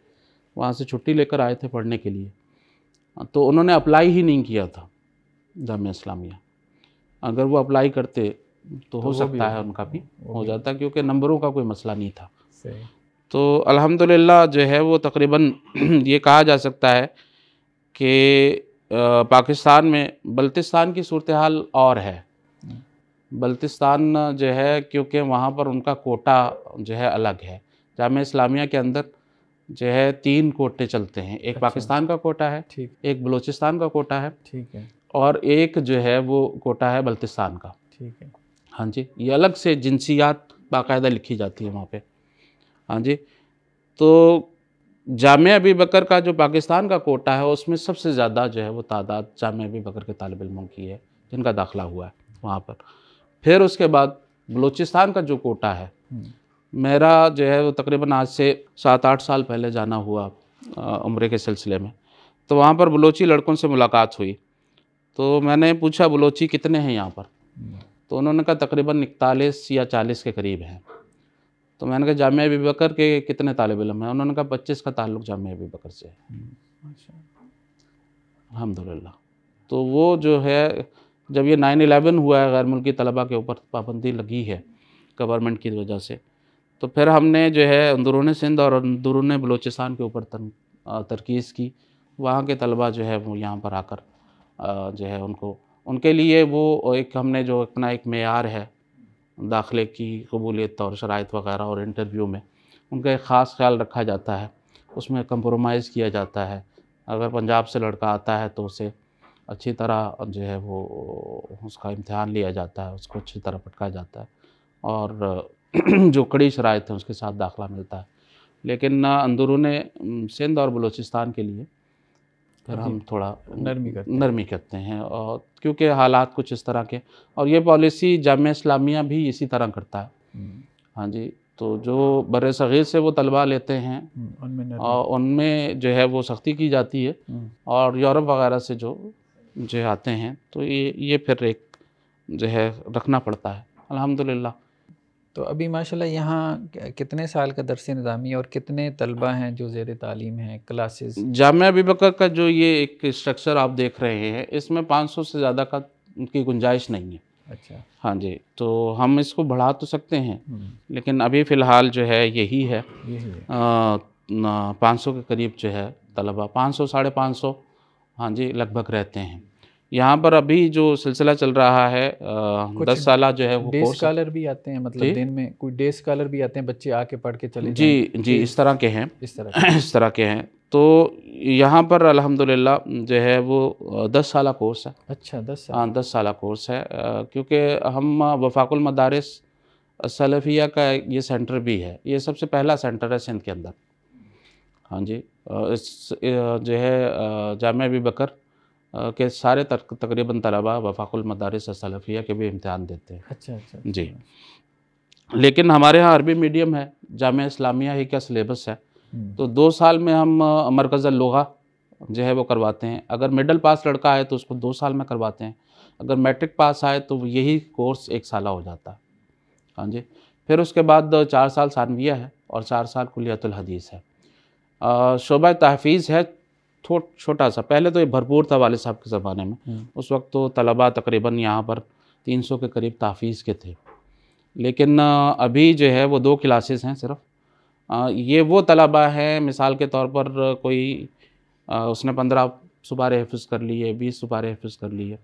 वहाँ से छुट्टी लेकर आए थे पढ़ने के लिए तो उन्होंने अप्लाई ही नहीं किया था जाम इस्लामिया अगर वो अप्लाई करते तो, तो हो सकता है उनका भी हो जाता क्योंकि नंबरों का कोई मसला नहीं था तो अल्हम्दुलिल्लाह जो है वो तकरीबन <clears throat> ये कहा जा सकता है कि पाकिस्तान में बल्तिस्तान की सूरत हाल और है हम्म। बल्तिस्तान जो है क्योंकि वहाँ पर उनका कोटा जो है अलग है जाम इस्लामिया के अंदर जो है तीन कोटे चलते हैं एक अच्छा। पाकिस्तान का कोटा है ठीक एक बलूचिस्तान का कोटा है ठीक है और एक जो है वो कोटा है बल्तिस्तान का ठीक है हाँ जी ये अलग से जिनसियात बाकायदा लिखी जाती है वहाँ पे हाँ जी तो जाम अबी बकर का जो पाकिस्तान का कोटा है उसमें सबसे ज़्यादा जो है वो तादाद जाम अबी बकर के तालब इलमों की है जिनका दाखिला हुआ है वहाँ पर फिर उसके बाद बलूचिस्तान का जो कोटा है मेरा जो है वो तकरीबन आज से सात आठ साल पहले जाना हुआ उम्र के सिलसिले में तो वहाँ पर बलोची लड़कों से मुलाकात हुई तो मैंने पूछा बलोची कितने हैं यहाँ पर तो उन्होंने कहा तकरीबन इकतालीस या चालीस के करीब हैं तो मैंने कहा जामिया अबी बकर के कितने तालब इलम हैं उन्होंने कहा पच्चीस का ताल्लुक जामिया अबी बकर से है अच्छा। अलहमदिल्ला तो वो जो है जब ये नाइन एलेवन हुआ है गैर मुल्की तलबा के ऊपर पाबंदी लगी है गवर्नमेंट की वजह से तो फिर हमने जो है अंदरून सिंध और अंदरून बलूचिस्तान के ऊपर तरकीज़ की वहाँ के तलबा जो है वो यहाँ पर आकर जो है उनको उनके लिए वो एक हमने जो अपना एक मैार है दाखिले की कबूलियत और शरात वगैरह और इंटरव्यू में उनका एक ख़ास ख्याल रखा जाता है उसमें कंप्रोमाइज़ किया जाता है अगर पंजाब से लड़का आता है तो उसे अच्छी तरह जो है वो उसका इम्तहान लिया जाता है उसको अच्छी तरह पटका जाता है और <clears throat> जो कड़ी शराइ है उसके साथ दाखला मिलता है लेकिन अंदरून सिंध और बलूचिस्तान के लिए पर हम थोड़ा नरमी करते नरमी करते हैं और क्योंकि हालात कुछ इस तरह के और ये पॉलिसी जाम इस्लामिया भी इसी तरह करता है हम्म। हाँ जी तो जो बर सग़ीर से वो तलबा लेते हैं हम्म, और उनमें जो है वो सख्ती की जाती है हम्म। और यूरोप वगैरह से जो जो आते हैं तो ये ये फिर एक जो है रखना पड़ता है अलहमदिल्ला तो अभी माशाल्लाह यहाँ कितने साल का दरस नज़ामी और कितने तलबा हैं जो जेर तालीम हैं क्लासेस जाम अबी बकर का जो ये एक स्ट्रक्चर आप देख रहे हैं इसमें 500 से ज़्यादा का की गुंजाइश नहीं है अच्छा हाँ जी तो हम इसको बढ़ा तो सकते हैं हम्म। लेकिन अभी फ़िलहाल जो है यही है, यही है। पाँच सौ के करीब जो है तलबा पाँच सौ साढ़े पाँच सौ हाँ जी लगभग रहते हैं यहाँ पर अभी जो सिलसिला चल रहा है आ, दस साल जो है वो डे स्कॉलर भी आते हैं मतलब दिन में कोई डे स्कॉलर भी आते हैं बच्चे आके पढ़ के चले जी जी इस तरह के हैं <laughs> इस तरह <clears throat> इस तरह के हैं तो यहाँ पर अल्हम्दुलिल्लाह जो है वो दस साल कोर्स है अच्छा दस हाँ दस साल कोर्स है क्योंकि हम वफाकुल मदारस सलफिया का ये सेंटर भी है ये सबसे पहला सेंटर है सिंध के अंदर हाँ जी इस जो है जाम बकर के सारे तक, तकरीबन तलबा वफाकुल मदारस सलफ़िया के भी इम्तहान देते हैं अच्छा, अच्छा अच्छा जी लेकिन हमारे यहाँ अरबी मीडियम है जाम इस्लामिया ही का सिलेबस है हम्म। तो दो साल में हम मरकज़ लोहा जो है वो करवाते हैं अगर मिडल पास लड़का आए तो उसको दो साल में करवाते हैं अगर मैट्रिक पास आए तो यही कोर्स एक साल हो जाता है हाँ जी फिर उसके बाद चार साल सानविया है और चार साल कुलियतुल हदीस है शोबा तहफीज़ है थोड़ा छोटा सा पहले तो ये भरपूर था वाले साहब के ज़माने में हम्म। उस वक्त तो तलबा तकरीबन यहाँ पर 300 के करीब ताफीज़ के थे लेकिन अभी जो है वो दो क्लासेस हैं सिर्फ ये वो तलबा है मिसाल के तौर पर कोई उसने पंद्रह सुपारे हफ्ज़ कर लिए बीस सुपारे हफ्ज़ कर लिए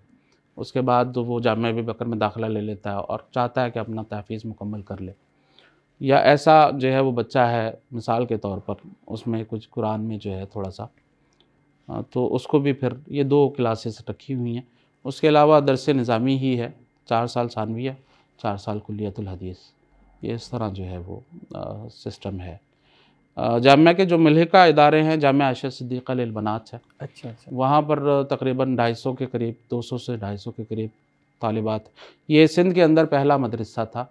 उसके बाद वो जाम बकर में दाखिला ले लेता है और चाहता है कि अपना तहफ़ीज़ मुकम्मल कर ले या ऐसा जो है वो बच्चा है मिसाल के तौर पर उसमें कुछ कुरान में जो है थोड़ा सा तो उसको भी फिर ये दो क्लासेस रखी हुई हैं उसके अलावा दरस निज़ामी ही है चार साल सानविया चार साल हदीस ये इस तरह जो है वो आ, सिस्टम है जामिया के जो मलहका इदारे हैं जाम आयशा सिद्दीक़ है अच्छा अच्छा वहाँ पर तकरीबन ढाई सौ के करीब दो सौ से ढाई सौ के करीब तालिबात ये सिंध के अंदर पहला मदरसा था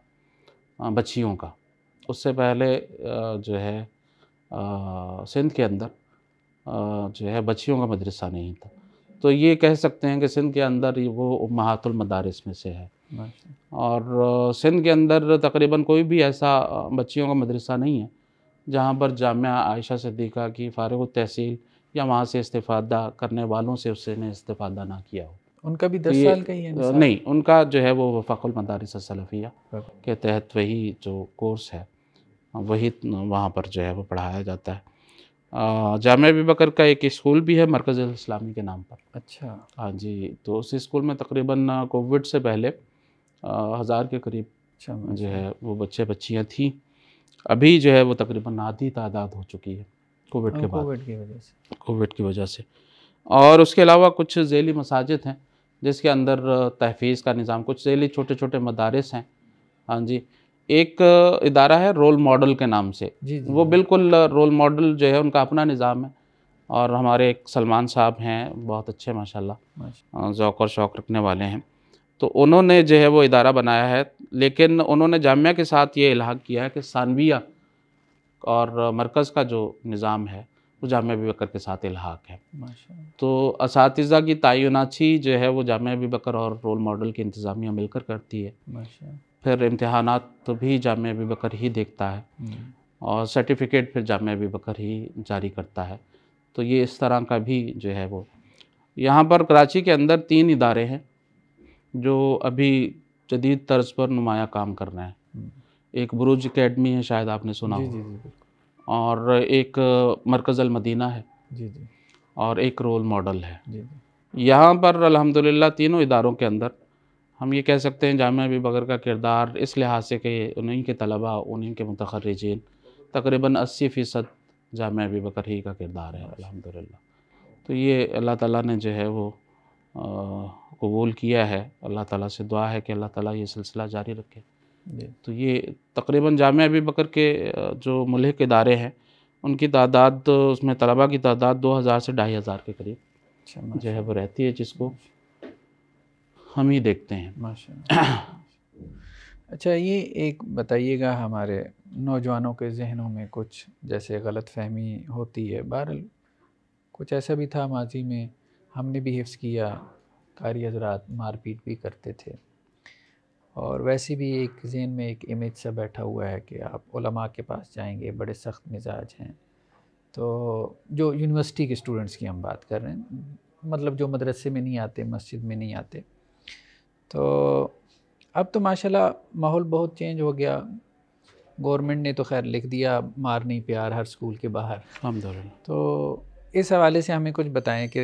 बच्चियों का उससे पहले जो है सिंध के अंदर जो है बच्चियों का मदरसा नहीं था तो ये कह सकते हैं कि सिंध के अंदर वो महातुल मदारस में से है अच्छा। और सिंध के अंदर तकरीबन कोई भी ऐसा बच्चियों का मदरसा नहीं है जहाँ पर जाम आयशा सदीक़ा की फ़ारग तहसील या वहाँ से इस्तादा करने वालों से उसने इस्तफा ना किया हो उनका भी तो दस साल का ही है नहीं उनका जो है वो वफ़ाकुल मदारस सलफ़िया हाँ। के तहत वही जो कोर्स है वही वहाँ पर जो है वो पढ़ाया जाता है जाम बकर का एक स्कूल भी है मरकज़ इस्लामी के नाम पर अच्छा हाँ जी तो उस स्कूल में तकरीबन कोविड से पहले हज़ार के करीब अच्छा, जो है वो बच्चे बच्चियाँ थीं अभी जो है वो तकरीबन आधी तादाद हो चुकी है कोविड हाँ, के बाद कोविड की वजह से कोविड की वजह से और उसके अलावा कुछ जेली मसाजिद हैं जिसके अंदर तहफ़ीज़ का निज़ाम कुछ जेली छोटे छोटे मदारस हैं हाँ जी एक इदारा है रोल मॉडल के नाम से जी, जी, वो बिल्कुल रोल मॉडल जो है उनका अपना निज़ाम है और हमारे एक सलमान साहब हैं बहुत अच्छे माशाल्लाह ओक़ और शौक़ रखने वाले हैं तो उन्होंने जो है वो इदारा बनाया है लेकिन उन्होंने जामिया के साथ ये इलाहा किया है कि सानविया और मरकज़ का जो निज़ाम है वो जाम अबी बकर के साथ इलाहाक है तो इस की तयनाची जो है वो जाम अबी बकर और रोल मॉडल की इंतज़ामिया मिलकर करती है फिर इम्तहान तो भी जाम अबी बकर ही देखता है हम्म। और सर्टिफिकेट फिर जाम अबी बकर ही जारी करता है तो ये इस तरह का भी जो है वो यहाँ पर कराची के अंदर तीन इदारे हैं जो अभी जदीद तर्ज पर नुमाया काम कर रहे हैं हम्म। एक बुरुज अकेडमी है शायद आपने सुना जी, जी, जी, और एक मरकज़ मदीना है जी जी और एक रोल मॉडल है जी, जी। यहाँ पर अलहमदिल्ला तीनों इदारों के अंदर हम ये कह सकते हैं जामिया बकर का किरदार इस लिहाज से कि उन्हीं के तलबा उन्हीं के मतखरजीन तकरीबन अस्सी फ़ीसद जामिया बकर ही का किरदार है अलहमदिल्ला तो ये अल्लाह ताला ने जो है वो कबूल किया है अल्लाह ताला से दुआ है कि अल्लाह ताला ये सिलसिला जारी रखे तो ये तकरीबन जामिया बकर के जो मलहक इदारे हैं उनकी तादाद उसमें तलबा की तादाद दो हज़ार से ढाई हज़ार के करीब अच्छा, जो है वो रहती है जिसको हम ही देखते हैं माशा <coughs> अच्छा ये एक बताइएगा हमारे नौजवानों के जहनों में कुछ जैसे गलत फहमी होती है बहर कुछ ऐसा भी था माजी में हमने भी हिफ्स किया कारी हजरात मारपीट भी करते थे और वैसे भी एक जहन में एक इमेज सा बैठा हुआ है कि आप उलमा के पास जाएंगे बड़े सख्त मिजाज हैं तो जो यूनिवर्सिटी के स्टूडेंट्स की हम बात कर रहे हैं मतलब जो मदरसे में नहीं आते मस्जिद में नहीं आते तो अब तो माशाल्लाह माहौल बहुत चेंज हो गया गवर्नमेंट ने तो खैर लिख दिया मार नहीं प्यार हर स्कूल के बाहर अलहमदिल्ला तो इस हवाले से हमें कुछ बताएं कि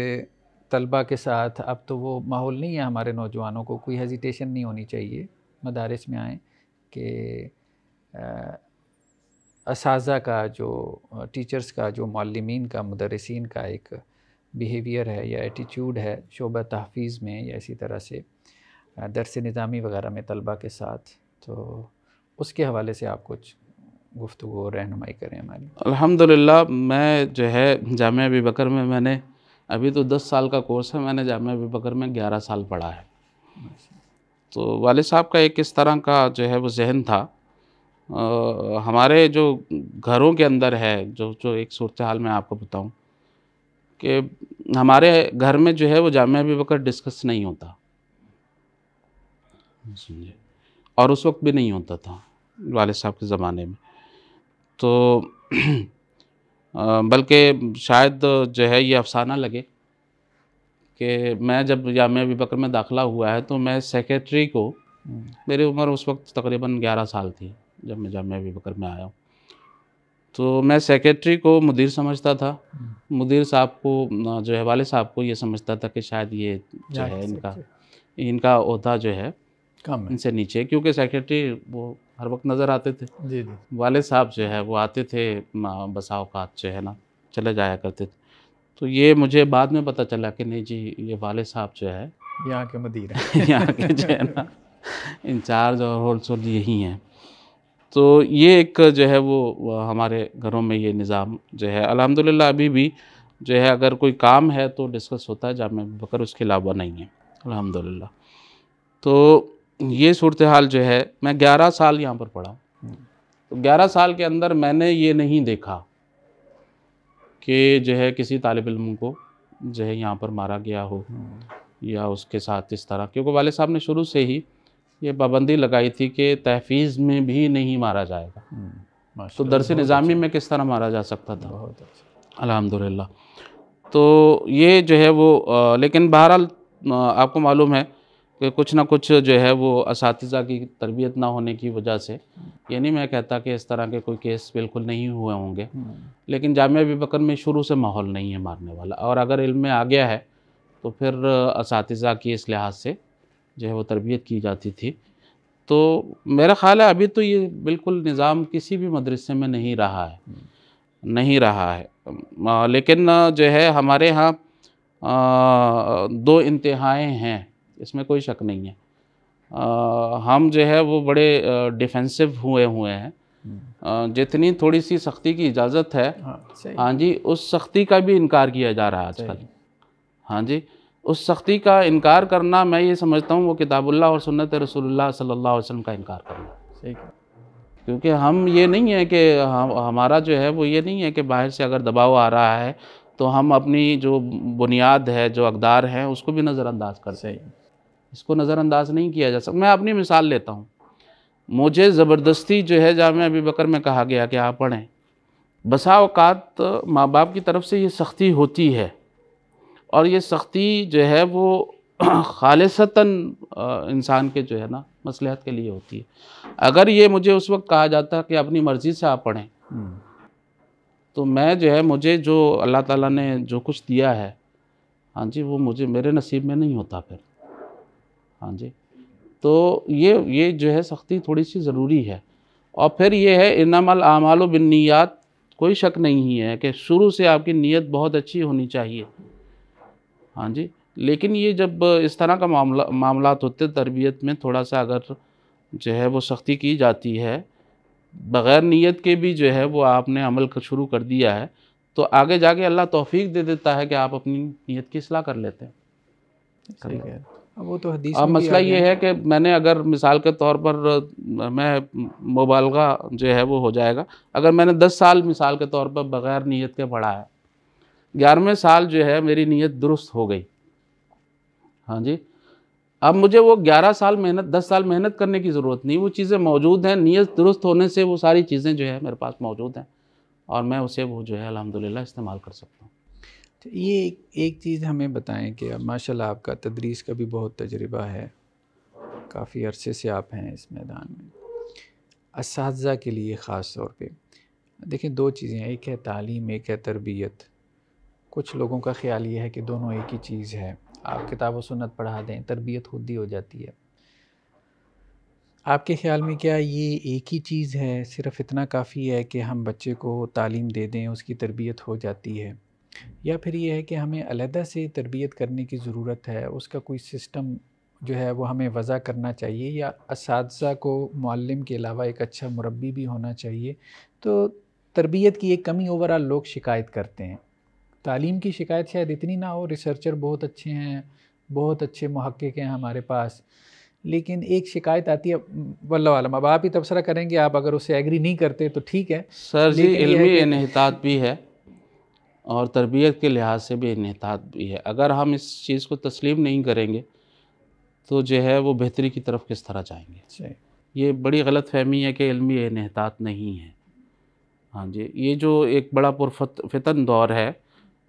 तलबा के साथ अब तो वो माहौल नहीं है हमारे नौजवानों को कोई हेजिटेशन नहीं होनी चाहिए मदारस में आएँ कि इस का जो टीचर्स का जो मालमीन का मदरसिन का एक बिहेवियर है या एटीट्यूड है शोबा तहफीज़ में या इसी तरह से दरस निज़ामी वगैरह में तलबा के साथ तो उसके हवाले से आप कुछ गुफ्तु और रहनुमाई करें हमारी अलहमदिल्ला मैं जो है जाम अबी बकर में मैंने अभी तो दस साल का कोर्स है मैंने जाम अबी बकर में ग्यारह साल पढ़ा है अच्छा। तो वाले साहब का एक इस तरह का जो है वो जहन था आ, हमारे जो घरों के अंदर है जो जो एक सूरत हाल में आपको बताऊँ कि हमारे घर में जो है वो जाम अबी बकर डिस्कस नहीं होता समझे और उस वक्त भी नहीं होता था वाले साहब के ज़माने में तो <clears throat> बल्कि शायद जो है ये अफसाना लगे कि मैं जब जाम अबी बकर में दाखिला हुआ है तो मैं सेक्रेटरी को मेरी उम्र उस वक्त तकरीबन 11 साल थी जब मैं जाम बकर में आया हूँ तो मैं सेक्रेटरी को मुदीर समझता था हम्म। मुदीर साहब को जो है वाले साहब को ये समझता था कि शायद ये जो है इनका इनका अहदा जो है कम इनसे नीचे क्योंकि सेक्रेटरी वो हर वक्त नज़र आते थे जी जी वाले साहब जो है वो आते थे बसा अवकात जो है ना चले जाया करते थे तो ये मुझे बाद में पता चला कि नहीं जी ये वाले साहब जो है यहाँ के मदीर <laughs> यहाँ के जो है ना इंचार्ज और होलसेल यही हैं तो ये एक जो है वो हमारे घरों में ये निज़ाम जो है अलहमदिल्ला अभी भी जो है अगर कोई काम है तो डिस्कस होता है जाम बकर उसके अलावा नहीं है अलहमदिल्ला तो ये सूरत हाल जो है मैं ग्यारह साल यहाँ पर पढ़ा तो ग्यारह साल के अंदर मैंने ये नहीं देखा कि जो है किसी तालब इम को जो है यहाँ पर मारा गया हो या उसके साथ इस तरह क्योंकि वाले साहब ने शुरू से ही ये पाबंदी लगाई थी कि तहफीज़ में भी नहीं मारा जाएगा तो दरस निज़ामी अच्छा। में किस तरह मारा जा सकता था अच्छा। अलहमदिल्ला तो ये जो है वो आ, लेकिन बहरहाल आपको मालूम है कि कुछ ना कुछ जो है वो इस की तरबियत ना होने की वजह से ये नहीं मैं कहता कि इस तरह के कोई केस बिल्कुल नहीं हुए होंगे हम्म। लेकिन जामिया बकर में शुरू से माहौल नहीं है मारने वाला और अगर इल्म में आ गया है तो फिर इस की इस लिहाज से जो है वो तरबियत की जाती थी तो मेरा ख़्याल है अभी तो ये बिल्कुल निज़ाम किसी भी मदरसे में नहीं रहा है हम्म। नहीं रहा है लेकिन जो है हमारे यहाँ दो इंतहाएँ हैं इसमें कोई शक नहीं है आ, हम जो है वो बड़े डिफेंसिव हुए हुए हैं हम्म। जितनी थोड़ी सी सख्ती की इजाज़त है हाँ, हाँ जी उस सख्ती का भी इनकार किया जा रहा है आजकल हाँ जी उस सख्ती का इनकार करना मैं ये समझता हूँ वो किताबुल्ला और सुनत रसोल्ला सल्ला वसलम का इनकार करना सही क्योंकि हम ये नहीं है कि हम हमारा जो है वो ये नहीं है कि बाहर से अगर दबाव आ रहा है तो हम अपनी जो बुनियाद है जो अकदार हैं उसको भी नज़रअंदाज कर सही इसको नज़रअंदाज नहीं किया जा सकता मैं अपनी मिसाल लेता हूँ मुझे ज़बरदस्ती जो है जाम अभी बकर में कहा गया कि आप पढ़ें बसा अवकात माँ बाप की तरफ से ये सख्ती होती है और ये सख्ती जो है वो <clears throat> खालसता इंसान के जो है ना मसलहत के लिए होती है अगर ये मुझे उस वक्त कहा जाता कि अपनी मर्ज़ी से आप पढ़ें हम्म। तो मैं जो है मुझे जो अल्लाह ताला ने जो कुछ दिया है हाँ जी वो मुझे मेरे नसीब में नहीं होता फिर हाँ जी तो ये ये जो है सख्ती थोड़ी सी ज़रूरी है और फिर ये है इनमल आमाल बिन कोई शक नहीं है कि शुरू से आपकी नीयत बहुत अच्छी होनी चाहिए हाँ जी लेकिन ये जब इस तरह का मामला मामला होते तरबियत में थोड़ा सा अगर जो है वो सख्ती की जाती है बग़ैर नीयत के भी जो है वो आपने अमल शुरू कर दिया है तो आगे जाके अल्लाह तौफीक दे देता है कि आप अपनी नीयत की सलाह कर लेते हैं सही है वो तो हदीस अब मसला ये है कि मैंने अगर मिसाल के तौर पर मैं मोबाइल का जो है वो हो जाएगा अगर मैंने दस साल मिसाल के तौर पर बग़ैर नीयत के पढ़ा है ग्यारहवें साल जो है मेरी नीयत दुरुस्त हो गई हाँ जी अब मुझे वो ग्यारह साल मेहनत दस साल मेहनत करने की ज़रूरत नहीं वो चीज़ें मौजूद हैं नीयत दुरुस्त होने से वो सारी चीज़ें जो है मेरे पास मौजूद हैं और मैं उसे वो जो है अलहमदिल्ला इस्तेमाल कर सकता हूँ तो ये एक, एक चीज़ हमें बताएं कि माशाल्लाह आपका तदरीस का भी बहुत तजर्बा है काफ़ी अरसे से आप हैं इस मैदान में इस के लिए ख़ास तौर पे देखें दो चीज़ें एक है तालीम एक है तरबियत कुछ लोगों का ख्याल ये है कि दोनों एक ही चीज़ है आप किताब व सुन्नत पढ़ा दें तरबियत खुद ही हो जाती है आपके ख्याल में क्या ये एक ही चीज़ है सिर्फ इतना काफ़ी है कि हम बच्चे को तालीम दे दें उसकी तरबियत हो जाती है या फिर ये है कि हमें अलहदा से तरबियत करने की ज़रूरत है उसका कोई सिस्टम जो है वो हमें वज़ा करना चाहिए या इस को मालम के अलावा एक अच्छा मुरबी भी होना चाहिए तो तरबियत की एक कमी ओवरऑल लोग शिकायत करते हैं तालीम की शिकायत शायद इतनी ना हो रिसर्चर बहुत अच्छे हैं बहुत अच्छे महक्के हैं हमारे पास लेकिन एक शिकायत आती है वल्ला आलम अब आप ही तबसरा करेंगे आप अगर उससे एग्री नहीं करते तो ठीक है सर जी इल्मी इनहतात भी है और तरबियत के लिहाज से भी इनहतात भी है अगर हम इस चीज़ को तस्लीम नहीं करेंगे तो जो है वो बेहतरी की तरफ किस तरह जाएंगे ये बड़ी गलत फहमी है कि इलमी इनहतात नहीं है हाँ जी ये जो एक बड़ा पुरफन दौर है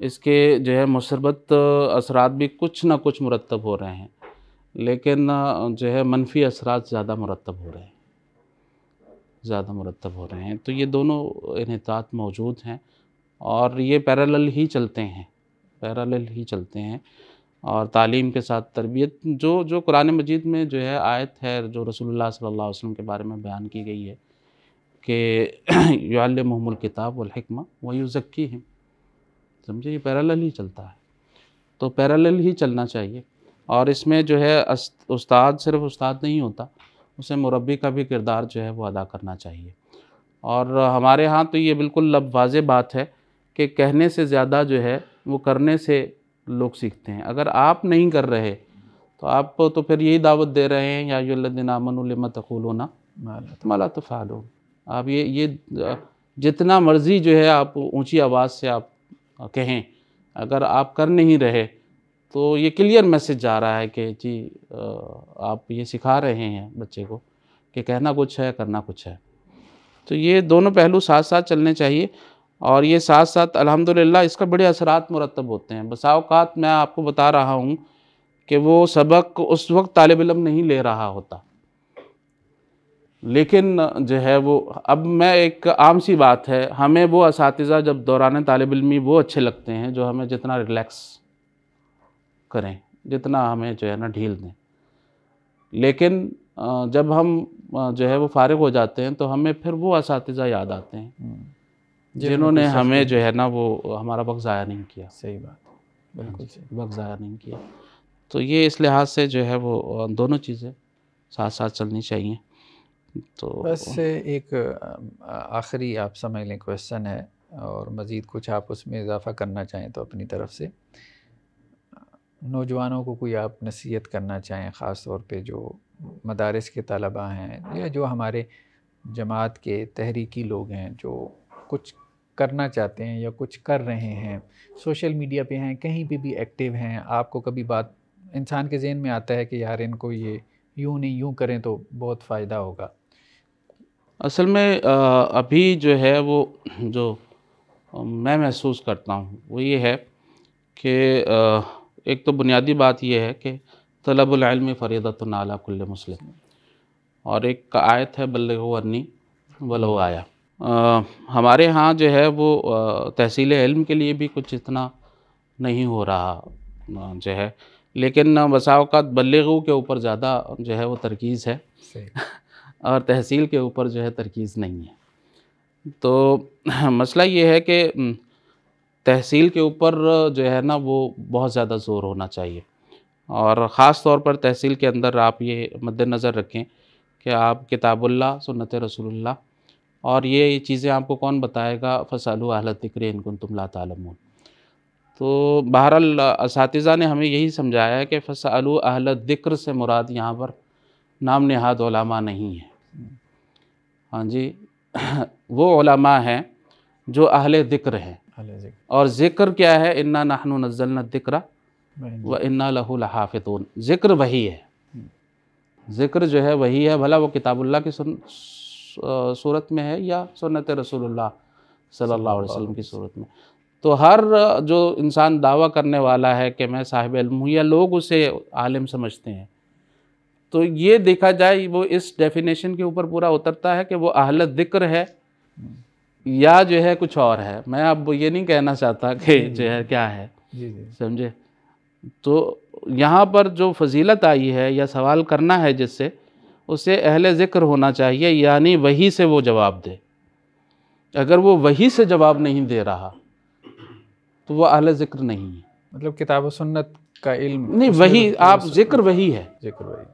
इसके जो है मुसरबत असरात भी कुछ ना कुछ मुरतब हो रहे हैं लेकिन जो है मनफी असरात ज़्यादा मुरतब हो रहे हैं ज़्यादा मुरतब हो रहे हैं तो ये दोनों इनहतात मौजूद हैं और ये पैरेलल ही चलते हैं पैरेलल ही चलते हैं और तालीम के साथ तरबियत जो जो कुरान मजीद में जो है आयत है जो रसोल्ला सल्ला वसलम के बारे में बयान की गई है कि <clears throat> यालमहमुल किताब वलहकमा व जक्की हैं समझे ये पैरेलल ही चलता है तो पैरेलल ही चलना चाहिए और इसमें जो है उस्ताद सिर्फ उस्ताद नहीं होता उसे मुरबी का भी किरदार जो है वो अदा करना चाहिए और हमारे यहाँ तो ये बिल्कुल लब वाज बात है कि कहने से ज़्यादा जो है वो करने से लोग सीखते हैं अगर आप नहीं कर रहे तो आप तो फिर यही दावत दे रहे हैं या योदिन अमनलम होना माला तो फ़ालो आप ये ये जितना मर्ज़ी जो है आप ऊंची आवाज़ से आप कहें अगर आप कर नहीं रहे तो ये क्लियर मैसेज जा रहा है कि जी आप ये सिखा रहे हैं बच्चे को कि कहना कुछ है करना कुछ है तो ये दोनों पहलू साथ साथ चलने चाहिए और ये साथ साथ अल्हम्दुलिल्लाह इसका बड़े असरात मुरतब होते हैं बसाओकात मैं आपको बता रहा हूँ कि वो सबक उस वक्त तालब इलम नहीं ले रहा होता लेकिन जो है वो अब मैं एक आम सी बात है हमें वो इस जब दौरान तालब इलमी वो अच्छे लगते हैं जो हमें जितना रिलैक्स करें जितना हमें जो है ना ढील दें लेकिन जब हम जो है वो फारग हो जाते हैं तो हमें फिर वो इस याद आते हैं हम्म। जिन्होंने हमें जो है ना वो हमारा वक्त ज़ाया नहीं किया सही बात बिल्कुल हाँ सही वक्त ज़ाया नहीं किया तो ये इस लिहाज से जो है वो दोनों चीज़ें साथ साथ चलनी चाहिए तो बस एक आखिरी आप समझ लें क्वेश्चन है और मज़ीद कुछ आप उसमें इजाफ़ा करना चाहें तो अपनी तरफ से नौजवानों को कोई आप नसीहत करना चाहें ख़ास तौर पे जो मदारस के तलबा हैं या जो हमारे जमात के तहरीकी लोग हैं जो कुछ करना चाहते हैं या कुछ कर रहे हैं सोशल मीडिया पे हैं कहीं पे भी एक्टिव हैं आपको कभी बात इंसान के जहन में आता है कि यार इनको ये यूँ नहीं यूँ करें तो बहुत फ़ायदा होगा असल में अभी जो है वो जो मैं महसूस करता हूँ वो ये है कि एक तो बुनियादी बात यह है कि तलबुलम फ़रीदत नाला कुल्ले मुस्लिम और एक आयत है बल्ले वर्नी वलो आया आ, हमारे यहाँ जो है वो तहसील इल्म के लिए भी कुछ इतना नहीं हो रहा जो है लेकिन बसावकात बल्लेगों के ऊपर ज़्यादा जो है वो तरकीज़ है <laughs> और तहसील के ऊपर जो है तरकीज़ नहीं है तो <clears throat> मसला ये है कि तहसील के ऊपर जो है ना वो बहुत ज़्यादा ज़ोर होना चाहिए और ख़ास तौर पर तहसील के अंदर आप ये मद्दनज़र रखें कि आप किताबुल्ला सुन्नत रसूलुल्लाह और ये चीज़ें आपको कौन बताएगा फ़सल अहल तिक्र इनकुन तुम ला तो बहर इस ने हमें यही समझाया है कि फसालू अहल दिक्र से मुराद यहाँ पर नाम नहाद ओलामा नहीं है हाँ जी <clears throat> वो ओलामा हैं जो अहल दिक्र हैं और ज़िक्र क्या है इन्ना नहनु नजल दिक्रा व इन्ना लहू लहाफ़ितून ज़िक्र वही है हम्म। ज़िक्र जो है वही है भला वो किताबुल्ला की सुन सूरत में है या सुनत रसोल्ला सल्ला वसलम की सूरत में तो हर जो इंसान दावा करने वाला है कि मैं साहिब इल्म हूँ या लोग उसे आलिम समझते हैं तो ये देखा जाए वो इस डेफिनेशन के ऊपर पूरा उतरता है कि वो अहल ज़िक्र है या जो है कुछ और है मैं अब ये नहीं कहना चाहता कि जो है क्या है समझे तो यहाँ पर जो फजीलत आई है या सवाल करना है जिससे उसे अहल ज़िक्र होना चाहिए यानी वही से वो जवाब दे अगर वो वही से जवाब नहीं दे रहा तो वह अहल ज़िक्र नहीं है मतलब किताब सुन्नत का इल्म नहीं वही तो आप ज़िक्र वही है ज़िक्र वही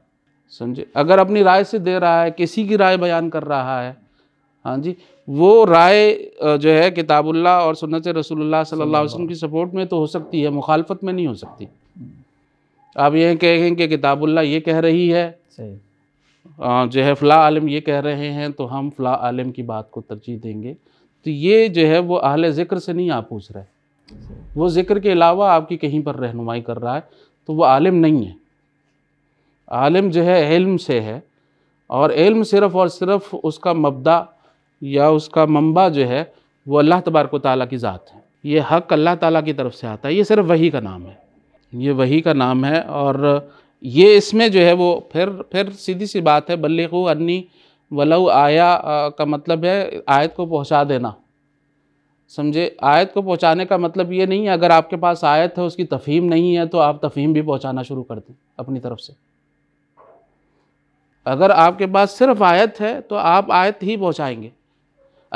समझे अगर अपनी राय से दे रहा है किसी की राय बयान कर रहा है हाँ जी वो राय जो है किताबुल्ला और सुन्नत रसूलुल्लाह सल्लल्लाहु अलैहि वसल्लम की सपोर्ट में तो हो सकती है मुखालफत में नहीं हो सकती हम्म। आप यह कहें कि किताबुल्ला ये कह रही है सही जो है फ़ला आलम ये कह रहे हैं तो हम फ़ला आलम की बात को तरजीह देंगे तो ये जो है वो अहल ज़िक्र से नहीं आप पूछ रहे वो ज़िक्र के अलावा आपकी कहीं पर रहनुमाई कर रहा है तो वो आलम नहीं है आलम जो है इल्म से है और इल्म सिर्फ़ और सिर्फ़ उसका मबदा या उसका मंबा जो है वो अल्लाह तबारक ताली की ज़ात है ये हक़ अल्लाह ताली की तरफ से आता है ये सिर्फ़ वही का नाम है ये वही का नाम है और ये इसमें जो है वो फिर फिर सीधी सी बात है बल्लू अन्नी वलऊ आया आ, का मतलब है आयत को पहुंचा देना समझे आयत को पहुंचाने का मतलब ये नहीं है अगर आपके पास आयत है उसकी तफहीम नहीं है तो आप तफहीम भी पहुंचाना शुरू कर दें अपनी तरफ से अगर आपके पास सिर्फ आयत है तो आप आयत ही पहुंचाएंगे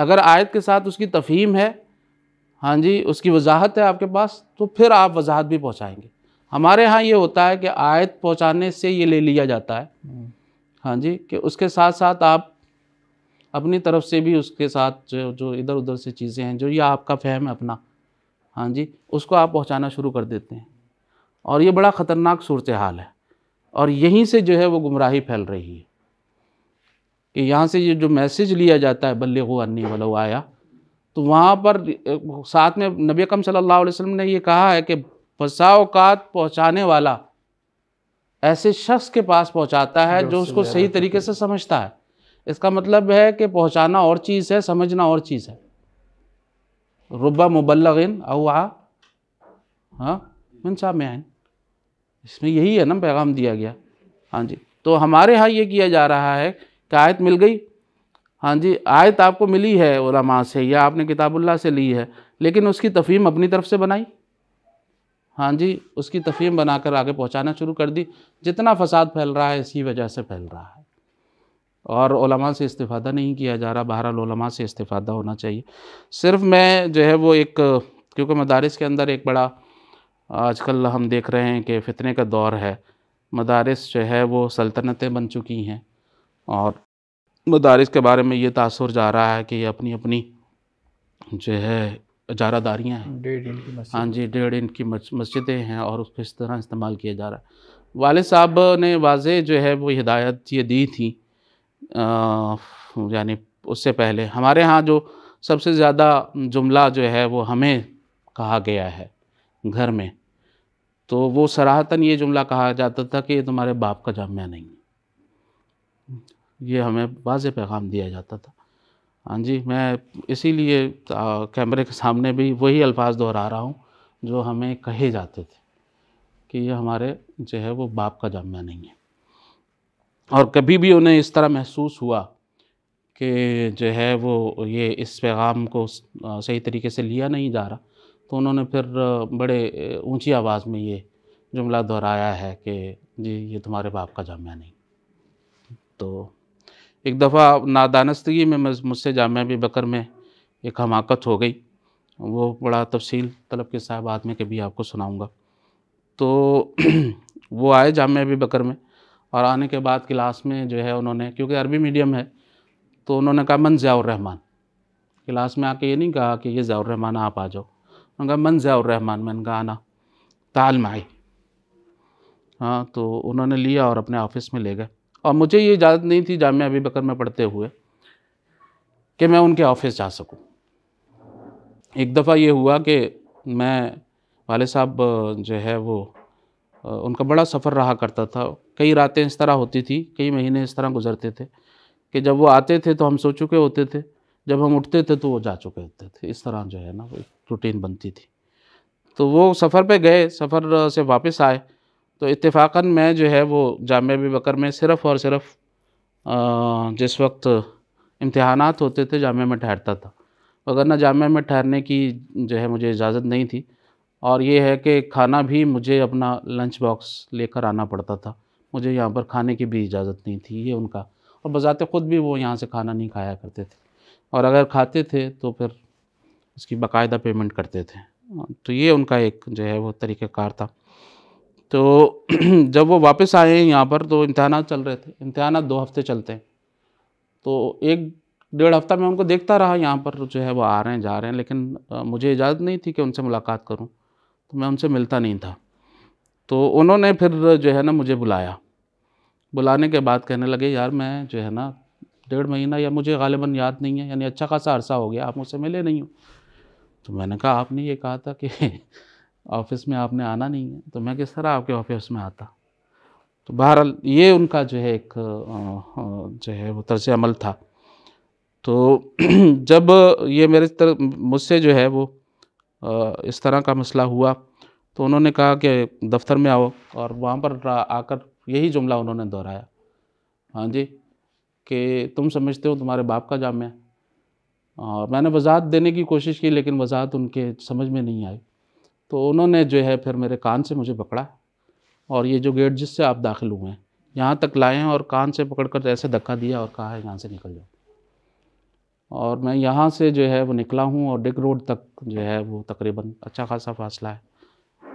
अगर आयत के साथ उसकी तफहीम है हाँ जी उसकी वजाहत है आपके पास तो फिर आप वजाहत भी पहुँचाएँगे हमारे यहाँ ये होता है कि आयत पहुँचाने से ये ले लिया जाता है हाँ जी कि उसके साथ साथ आप अपनी तरफ से भी उसके साथ जो जो इधर उधर से चीज़ें हैं जो ये आपका फहम है अपना हाँ जी उसको आप पहुँचाना शुरू कर देते हैं और ये बड़ा ख़तरनाक सूरत हाल है और यहीं से जो है वो गुमराही फैल रही है कि यहाँ से ये जो मैसेज लिया जाता है बल्ले हो अन्नी वलो आया तो वहाँ पर साथ में नबी कम सल्लल्लाहु अलैहि वसल्लम ने ये कहा है कि फसाओकात पहुंचाने वाला ऐसे शख्स के पास पहुंचाता है जो उसको सही तरीके से समझता है इसका मतलब है कि पहुंचाना और चीज़ है समझना और चीज़ है रुबा मुबलगिन अवा हाँ मनसा मैन इसमें यही है ना पैगाम दिया गया हाँ जी तो हमारे यहाँ ये किया जा रहा है कि आयत मिल गई हाँ जी आयत आपको मिली है ओलामा से या आपने किताबुल्ला से ली है लेकिन उसकी तफ़ीम अपनी तरफ से बनाई हाँ जी उसकी तफहीम बनाकर आगे पहुंचाना शुरू कर दी जितना फसाद फैल रहा है इसी वजह से फैल रहा है और ओलमा से इस्तीफ़ादा नहीं किया जा रहा बहरहाल ओलमा से इस्तीफ़ादा होना चाहिए सिर्फ मैं जो है वो एक क्योंकि मदारस के अंदर एक बड़ा आजकल हम देख रहे हैं कि फितने का दौर है मदारस जो है वो सल्तनतें बन चुकी हैं और मदारस के बारे में ये तासर जा रहा है कि ये अपनी अपनी जो है जारादारियाँ हैं डेढ़ इंच की हाँ जी डेढ़ इंच की मस्जिदें हैं और उसको इस तरह इस्तेमाल किया जा रहा है वाले साहब ने वाज जो है वो हिदायत ये दी थी यानी उससे पहले हमारे यहाँ जो सबसे ज़्यादा जुमला जो है वो हमें कहा गया है घर में तो वो सराहतन ये जुमला कहा जाता था कि ये तुम्हारे बाप का जामिया नहीं है ये हमें वाज पैगाम दिया जाता था हाँ जी मैं इसीलिए कैमरे के सामने भी वही अल्फाज दोहरा रहा हूँ जो हमें कहे जाते थे कि ये हमारे जो है वो बाप का जाम्या नहीं है और कभी भी उन्हें इस तरह महसूस हुआ कि जो है वो ये इस पैगाम को सही तरीके से लिया नहीं जा रहा तो उन्होंने फिर बड़े ऊंची आवाज़ में ये जुमला दोहराया है कि जी ये तुम्हारे बाप का जाम्या नहीं तो एक दफ़ा नादानस्तगी में मुझसे जाम बकर में एक हमाकत हो गई वो बड़ा तफसील तलब के साहब बाद में कभी आपको सुनाऊंगा तो <clears throat> वो आए जाम बकर में और आने के बाद क्लास में जो है उन्होंने क्योंकि अरबी मीडियम है तो उन्होंने कहा मन ज़ियाउररहमान क्लास में आके ये नहीं कहा कि ये ज़ियाउररहमान आप आ जाओ उन्होंने कहा मन ज़ियाउररहमान मैंने कहा आना ताल माई हाँ तो उन्होंने लिया और अपने ऑफिस में ले गए और मुझे ये इजाज़त नहीं थी जामिया अभी बकर में पढ़ते हुए कि मैं उनके ऑफ़िस जा सकूं एक दफ़ा ये हुआ कि मैं वाले साहब जो है वो उनका बड़ा सफ़र रहा करता था कई रातें इस तरह होती थी कई महीने इस तरह गुजरते थे कि जब वो आते थे तो हम सो चुके होते थे जब हम उठते थे तो वो जा चुके होते थे इस तरह जो है ना वो रूटीन बनती थी तो वो सफ़र पे गए सफ़र से वापस आए तो इतफाक़न मैं जो है वो जाम बकर में सिर्फ़ और सिर्फ़ जिस वक्त इम्तहान होते थे जामे में ठहरता था वगरना जामे में ठहरने की जो है मुझे इजाज़त नहीं थी और ये है कि खाना भी मुझे अपना लंच बॉक्स लेकर आना पड़ता था मुझे यहाँ पर खाने की भी इजाज़त नहीं थी ये उनका और बज़ात ख़ुद भी वो यहाँ से खाना नहीं खाया करते थे और अगर खाते थे तो फिर उसकी बाकायदा पेमेंट करते थे तो ये उनका एक जो है वो तरीक़ाकार था तो <clears throat> जब वो वापस आए यहाँ पर तो इम्तहाना चल रहे थे इम्तहान दो हफ्ते चलते हैं तो एक डेढ़ हफ्ता मैं उनको देखता रहा यहाँ पर जो है वो आ रहे हैं जा रहे हैं लेकिन मुझे इजाज़त नहीं थी कि उनसे मुलाकात करूँ तो मैं उनसे मिलता नहीं था तो उन्होंने फिर जो है ना मुझे बुलाया बुलाने के बाद कहने लगे यार मैं जो है ना डेढ़ महीना या मुझे गालिबा याद नहीं है यानी अच्छा खासा अरसा हो गया आप मुझसे मिले नहीं हो तो मैंने कहा आपने ये कहा था कि ऑफिस में आपने आना नहीं है तो मैं किस तरह आपके ऑफिस में आता तो बहरहाल ये उनका जो है एक जो है वो तर्ज अमल था तो <clears throat> जब ये मेरे तरफ मुझसे जो है वो इस तरह का मसला हुआ तो उन्होंने कहा कि दफ्तर में आओ और वहाँ पर आकर यही जुमला उन्होंने दोहराया हाँ जी कि तुम समझते हो तुम्हारे बाप का जाम है और मैंने वजाहत देने की कोशिश की लेकिन वजाहत उनके समझ में नहीं आई तो उन्होंने जो है फिर मेरे कान से मुझे पकड़ा और ये जो गेट जिससे आप दाखिल हुए हैं यहाँ तक लाए और कान से पकड़ कर तो ऐसे धक्का दिया और कहा है यहाँ से निकल जाओ और मैं यहाँ से जो है वो निकला हूँ और डिग रोड तक जो है वो तकरीबन अच्छा खासा फासला है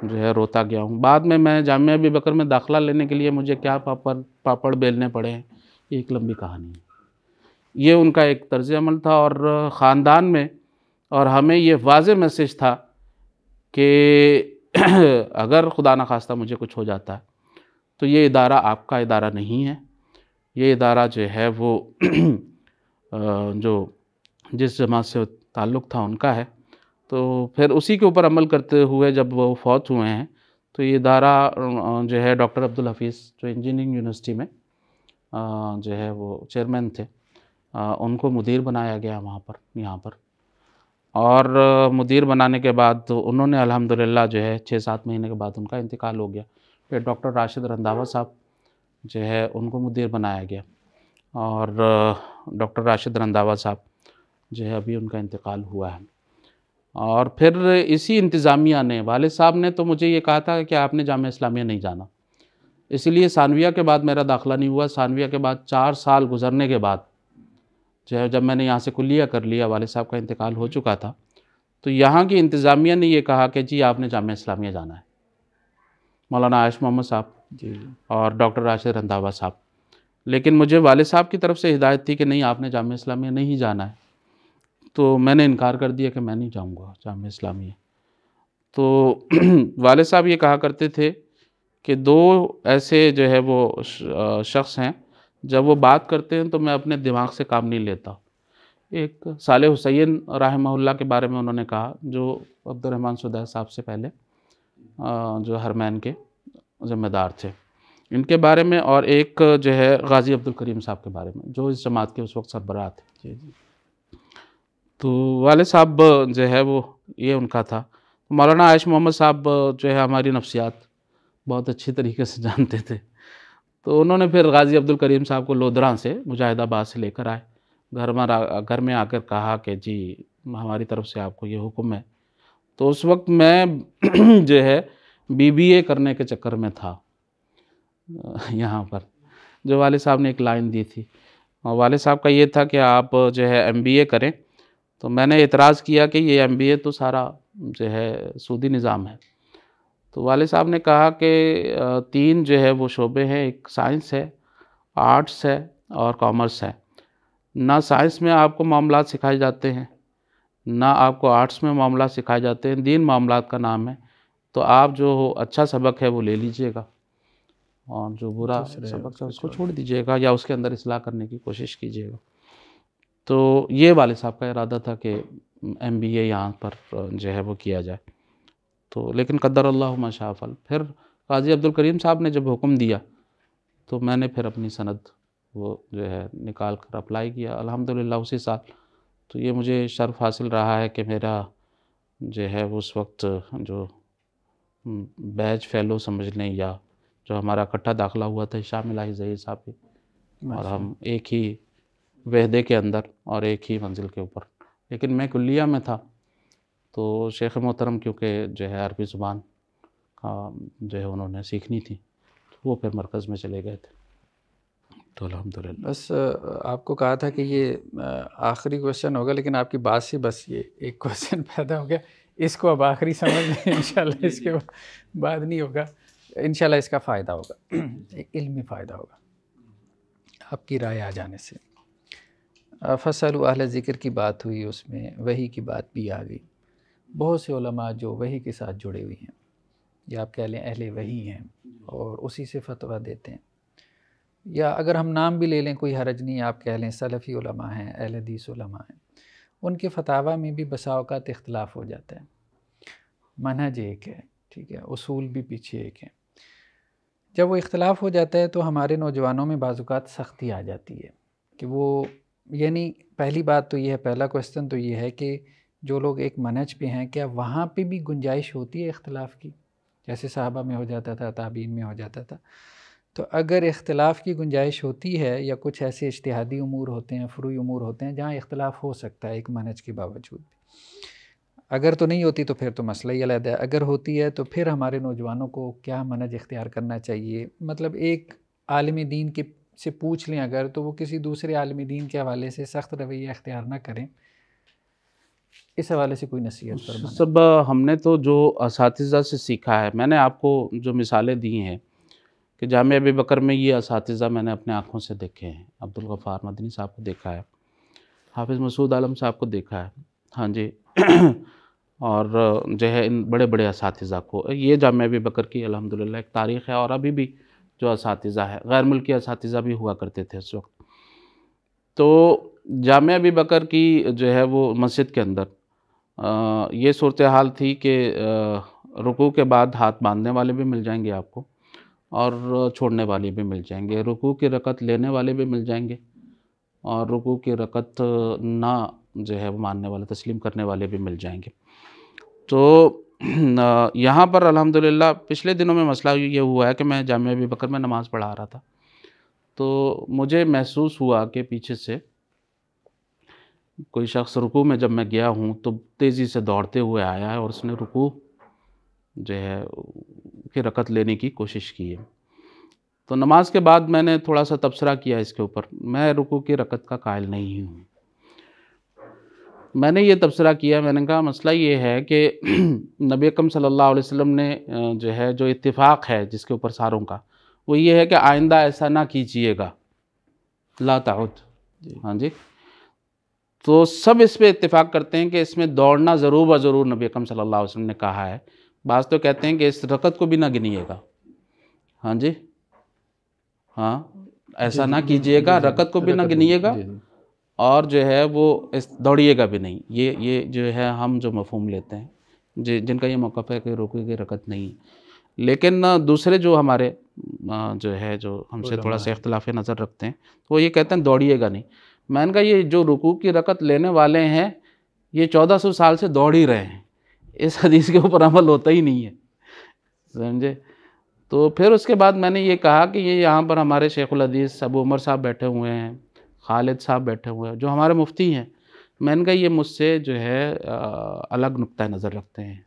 जो है रोता गया हूँ बाद में मैं जामिया अभी बकर में दाखिला लेने के लिए मुझे क्या पापड़ पापड़ बेलने पड़े हैं एक लंबी कहानी है ये उनका एक तर्ज अमल था और ख़ानदान में और हमें ये वाज मैसेज था कि <clears throat> अगर खुदा न खास्ता मुझे कुछ हो जाता है तो ये इदारा आपका इदारा नहीं है ये इदारा जो है वो <clears throat> जो जिस जमात से ताल्लुक़ था उनका है तो फिर उसी के ऊपर अमल करते हुए जब वो फौत हुए हैं तो ये इदारा जो है डॉक्टर अब्दुल हफीज़ जो इंजीनियरिंग यूनिवर्सिटी में जो है वो चेयरमैन थे उनको मुदीर बनाया गया वहाँ पर यहाँ पर और मुदीर बनाने के बाद तो उन्होंने अल्हम्दुलिल्लाह जो है छः सात महीने के बाद उनका इंतकाल हो गया फिर डॉक्टर राशिद रंधावा साहब जो है उनको मुदीर बनाया गया और डॉक्टर राशिद रंधावा साहब जो है अभी उनका इंतकाल हुआ है और फिर इसी इंतज़ामिया ने वाल साहब ने तो मुझे ये कहा था कि आपने जाम इस्लामिया नहीं जाना इसलिए सानविया के बाद मेरा दाखिला नहीं हुआ सानविया के बाद चार साल गुजरने के बाद जो है जब मैंने यहाँ से कुलिया कर लिया वाले साहब का इंतकाल हो चुका था तो यहाँ की इंतज़ामिया ने यह कहा कि जी आपने जाम इस्लामिया जाना है मौलाना आयश मोहम्मद साहब जी और डॉक्टर राशिद रंधावा साहब लेकिन मुझे वाले साहब की तरफ से हिदायत थी कि नहीं आपने जाम इस्लामिया नहीं जाना है तो मैंने इनकार कर दिया कि मैं नहीं जाऊँगा जाम इस्लामिया तो <clears throat> वाले साहब ये कहा करते थे कि दो ऐसे जो है वो शख्स हैं जब वो बात करते हैं तो मैं अपने दिमाग से काम नहीं लेता एक साले हुसैन रहमहुल्ला के बारे में उन्होंने कहा जो अब्दुलरहमान सदा साहब से पहले जो हरमैन के ज़िम्मेदार थे इनके बारे में और एक जो है गाज़ी अब्दुल करीम साहब के बारे में जो इस जमात के उस वक्त सरबरा थे जी जी तो वाले साहब जो है वो ये उनका था मौलाना आयश मोहम्मद साहब जो है हमारी नफ्सियात बहुत अच्छी तरीके से जानते थे तो उन्होंने फिर गाज़ी अब्दुल करीम साहब को लोधरा से मुजाहिदाबाद से लेकर आए घर में घर में आकर कहा कि जी हमारी तरफ से आपको ये हुक्म है तो उस वक्त मैं <clears throat> जो है बीबीए करने के चक्कर में था <laughs> यहाँ पर जो वाले साहब ने एक लाइन दी थी और वाले साहब का ये था कि आप जो है एमबीए करें तो मैंने एतराज़ किया कि ये एमबीए तो सारा जो है सूदी निज़ाम है तो वाले साहब ने कहा कि तीन जो है वो शोबे हैं एक साइंस है आर्ट्स है और कॉमर्स है ना साइंस में आपको मामला सिखाए जाते हैं ना आपको आर्ट्स में मामला सिखाए जाते हैं दीन मामला का नाम है तो आप जो अच्छा सबक है वो ले लीजिएगा और जो बुरा सबक है उसको छोड़ दीजिएगा या उसके अंदर असलाह करने की कोशिश कीजिएगा तो ये वाले साहब का इरादा था कि एम बी ए यहाँ पर जो है वो किया जाए तो लेकिन कदर अल्लाह मशाफल फिर काजी अब्दुल करीम साहब ने जब हुक्म दिया तो मैंने फिर अपनी सनद वो जो है निकाल कर अप्लाई किया अल्हम्दुलिल्लाह उसी साल तो ये मुझे शर्फ हासिल रहा है कि मेरा जो है उस वक्त जो बैच फेलो समझ लें या जो हमारा इकट्ठा दाखिला हुआ था शाह शामिल जही साहब के और हम एक ही वहदे के अंदर और एक ही मंजिल के ऊपर लेकिन मैं कुलिया में था तो शेख मोहतरम क्योंकि जो है अरबी ज़ुबान जो है उन्होंने सीखनी थी तो वो फिर मरकज़ में चले गए थे तो अलहमदिल्ला बस आपको कहा था कि ये आखिरी क्वेश्चन होगा लेकिन आपकी बात से बस ये एक क्वेश्चन <laughs> पैदा हो गया इसको अब आखिरी समझ लें <laughs> इन इसके बाद नहीं होगा इन इसका फ़ायदा होगा एक <clears throat> इल्मी फ़ायदा होगा आपकी राय आ जाने से फसल अहल ज़िक्र की बात हुई उसमें वही की बात भी आ गई बहुत से उलमा जो वही के साथ जुड़े हुए हैं या आप कह लें अहले वही हैं और उसी से फतवा देते हैं या अगर हम नाम भी ले लें कोई हरज नहीं आप कह लें सलफ़ी उलमा हैं अहल हदीस उलमा हैं उनके फतावा में भी बसाओकात इख्तलाफ हो जाता है मनहज एक है ठीक है असूल भी पीछे एक है जब वो इख्तलाफ हो जाता है तो हमारे नौजवानों में बाजुकात सख्ती आ जाती है कि वो यानी पहली बात तो ये है पहला क्वेश्चन तो ये है कि जो लोग एक मनज पे हैं क्या वहाँ पे भी गुंजाइश होती है इख्तलाफ की जैसे साहबा में हो जाता था ताबीन में हो जाता था तो अगर इख्तलाफ की गुंजाइश होती है या कुछ ऐसे इश्तहादी अमूर होते हैं फ्रू अमूर होते हैं जहाँ इख्तलाफ हो सकता है एक मनज के बावजूद भी अगर तो नहीं होती तो फिर तो मसला ही अलहदा है अगर होती है तो फिर हमारे नौजवानों को क्या मनज इख्तियार करना चाहिए मतलब एक आलम दीन के से पूछ लें अगर तो वो किसी दूसरे आलम दीन के हवाले से सख्त रवैया इख्तियार ना करें इस हवाले से कोई नसीहत सब हमने तो जो इस से सीखा है मैंने आपको जो मिसालें दी हैं कि जाम अबी बकर में ये इस मैंने अपने आँखों से देखे हैं अब्दुल गफ़ार मदनी साहब को देखा है हाफिज़ मसूद आलम साहब को देखा है हाँ जी <clears throat> और जो है इन बड़े बड़े इस को ये जाम अबी बकर की अलहमदिल्ला एक तारीख़ है और अभी भी जो इस है गैर मुल्की इस भी हुआ करते थे उस वक्त तो जामिया अबी बकर की जो है वो मस्जिद के अंदर आ, ये सूरत हाल थी कि रुकू के बाद हाथ बांधने वाले भी मिल जाएंगे आपको और छोड़ने वाले भी मिल जाएंगे रुकू की रकत लेने वाले भी मिल जाएंगे और रुकू की रकत ना जो है मानने वाले तस्लीम करने वाले भी मिल जाएंगे तो यहाँ पर अलहमदिल्ला पिछले दिनों में मसला ये हुआ है कि मैं जाम अबी बकर में नमाज़ पढ़ा रहा था तो मुझे महसूस हुआ कि पीछे से कोई शख्स रुकू में जब मैं गया हूँ तो तेज़ी से दौड़ते हुए आया है और उसने रुकू जो है की रकत लेने की कोशिश की है तो नमाज के बाद मैंने थोड़ा सा तबसरा किया इसके ऊपर मैं रुकू की रकत का कायल नहीं हूँ मैंने ये तबसरा किया मैंने कहा मसला ये है कि <clears throat> नबी अकम सल्लल्लाहु अलैहि वसल्लम ने जो है जो इत्तेफाक़ है जिसके ऊपर सारों का वो ये है कि आइंदा ऐसा ना कीजिएगा ला ताउद हाँ जी तो सब इस पर इतफ़ाक़ करते हैं कि इसमें दौड़ना ज़रूर ब ज़रूर नबी अकम सल्ला अलैहि ने कहा है बाज तो कहते हैं कि इस रकत को भी ना गिनीएगा हाँ जी हाँ ऐसा ना कीजिएगा रकत को भी ना गिनीएगा और जो है वो इस दौड़िएगा भी नहीं ये ये जो है हम जो मफहम लेते हैं जिनका ये मौक़ है कि रोकेगी रकत नहीं लेकिन दूसरे जो हमारे जो है जो हमसे थोड़ा सा इख्तलाफ नज़र रखते हैं तो वो ये कहते हैं दौड़िएगा नहीं मैंने कहा ये जो रुकू की रकत लेने वाले हैं ये चौदह सौ साल से दौड़ ही रहे हैं इस हदीस के ऊपर अमल होता ही नहीं है समझे तो फिर उसके बाद मैंने ये कहा कि ये यहाँ पर हमारे शेखुल हदीस अबू उमर साहब बैठे हुए हैं खालिद साहब बैठे हुए हैं जो हमारे मुफ्ती हैं मैंने कहा ये मुझसे जो है अलग नुक़ नज़र रखते हैं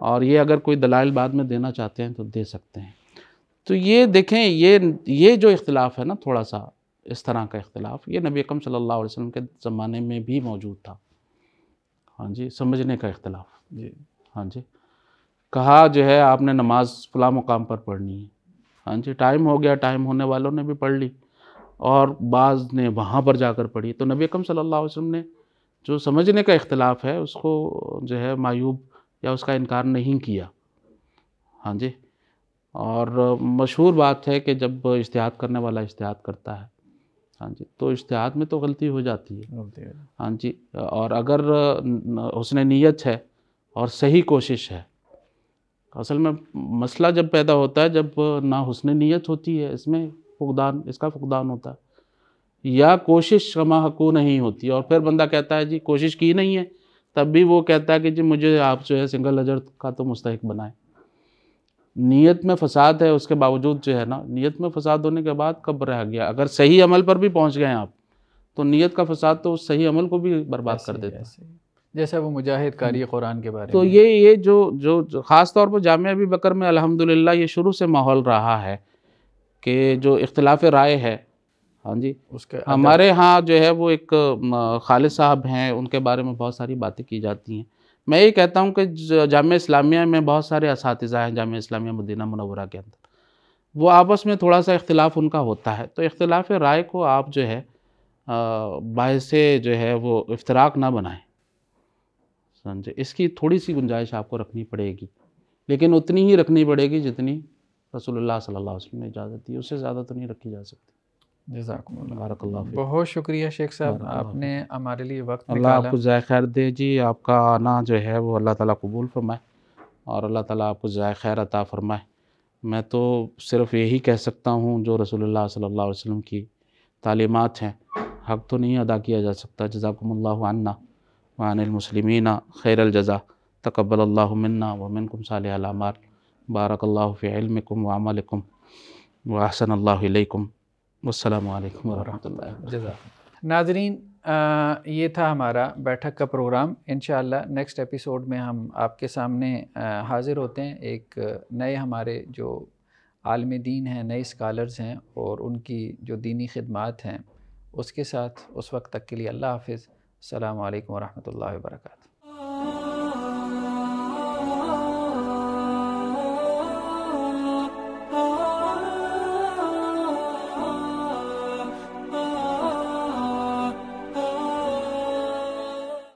और ये अगर कोई दलाइल बाद में देना चाहते हैं तो दे सकते हैं तो ये देखें ये ये जो इख्तलाफ है ना थोड़ा सा इस तरह का इख्तलाफ ये नबी अकम सल्लल्लाहु अलैहि वसल्लम के ज़माने में भी मौजूद था हाँ जी समझने का इख्तलाफ जी हाँ जी कहा जो है आपने नमाज फला मुकाम पर पढ़नी है हाँ जी टाइम हो गया टाइम होने वालों ने भी पढ़ ली और बाज़ ने वहाँ पर जाकर पढ़ी तो नबी अकम सल्लल्लाहु अलैहि वसल्लम ने जो समझने का इख्तलाफ है उसको जो है मायूब या उसका इनकार नहीं किया हाँ जी और मशहूर बात है कि जब इश्तहाद करने वाला इश्तहाद करता है हाँ जी तो इश्तहाद में तो गलती हो जाती है हाँ जी और अगर उसने नीयत है और सही कोशिश है असल में मसला जब पैदा होता है जब ना हुसन नीयत होती है इसमें फुकदान इसका फुकदान होता है या कोशिश कमा हकू नहीं होती और फिर बंदा कहता है जी कोशिश की नहीं है तब भी वो कहता है कि जी मुझे आप जो है सिंगल अजर का तो मुस्तक बनाएं नीयत में फ़साद है उसके बावजूद जो है ना नीयत में फ़साद होने के बाद कब रह गया अगर सही अमल पर भी पहुंच गए आप तो नीयत का फ़साद तो उस सही अमल को भी बर्बाद कर देता है जैसे वो मुजाहिद कारी हम्म। कुरान के बारे तो में तो ये ये जो जो, जो ख़ास तौर पर जाम अभी बकर में अलहमदिल्ला ये शुरू से माहौल रहा है कि जो इख्तलाफ राय है हाँ जी उसके हमारे यहाँ जो है वो एक खालिद साहब हैं उनके बारे में बहुत सारी बातें की जाती हैं मैं ये कहता हूँ कि जाम इस्लामिया में बहुत सारे इस हैं जाम इस्लामिया मदीना मनवरा के अंदर वो आपस में थोड़ा सा इख्तलाफ उनका होता है तो इख्तलाफ राय को आप जो है से जो है वो इफ्तराक ना बनाएं समझे इसकी थोड़ी सी गुंजाइश आपको रखनी पड़ेगी लेकिन उतनी ही रखनी पड़ेगी जितनी रसोल्ला सल्ला वसलम ने इजाज़त दी उससे ज़्यादा तो नहीं रखी जा सकती बहुत शुक्रिया शेख साहब आपने हमारे लिए वक्त अल्लाह आपको खैर दे जी आपका आना जो है वो अल्लाह ताला कबूल फरमाए और अल्लाह ताला आपको ज़ाय खैर अता फरमाए मैं तो सिर्फ़ यही कह सकता हूँ जो रसोल्ला सल्ला वसम की तालीमत हैं हक़ तो नहीं अदा किया जा सकता जजाकमल्ला अन्ना ख़ैर खैरलजा तकबल मन्ना वमिनकुम साल बारक फ़िलमकुम वामलकुम वासन अल्लाम नाजरीन ये था हमारा बैठक का प्रोग्राम इन नेक्स्ट एपिसोड में हम आपके सामने हाज़िर होते हैं एक नए हमारे जो आलम दीन हैं नए स्कॉलर्स हैं और उनकी जो दीनी खदमात हैं उसके साथ उस वक्त तक के लिए अल्लाह हाफ़ अल्लाम वरहमल वर्का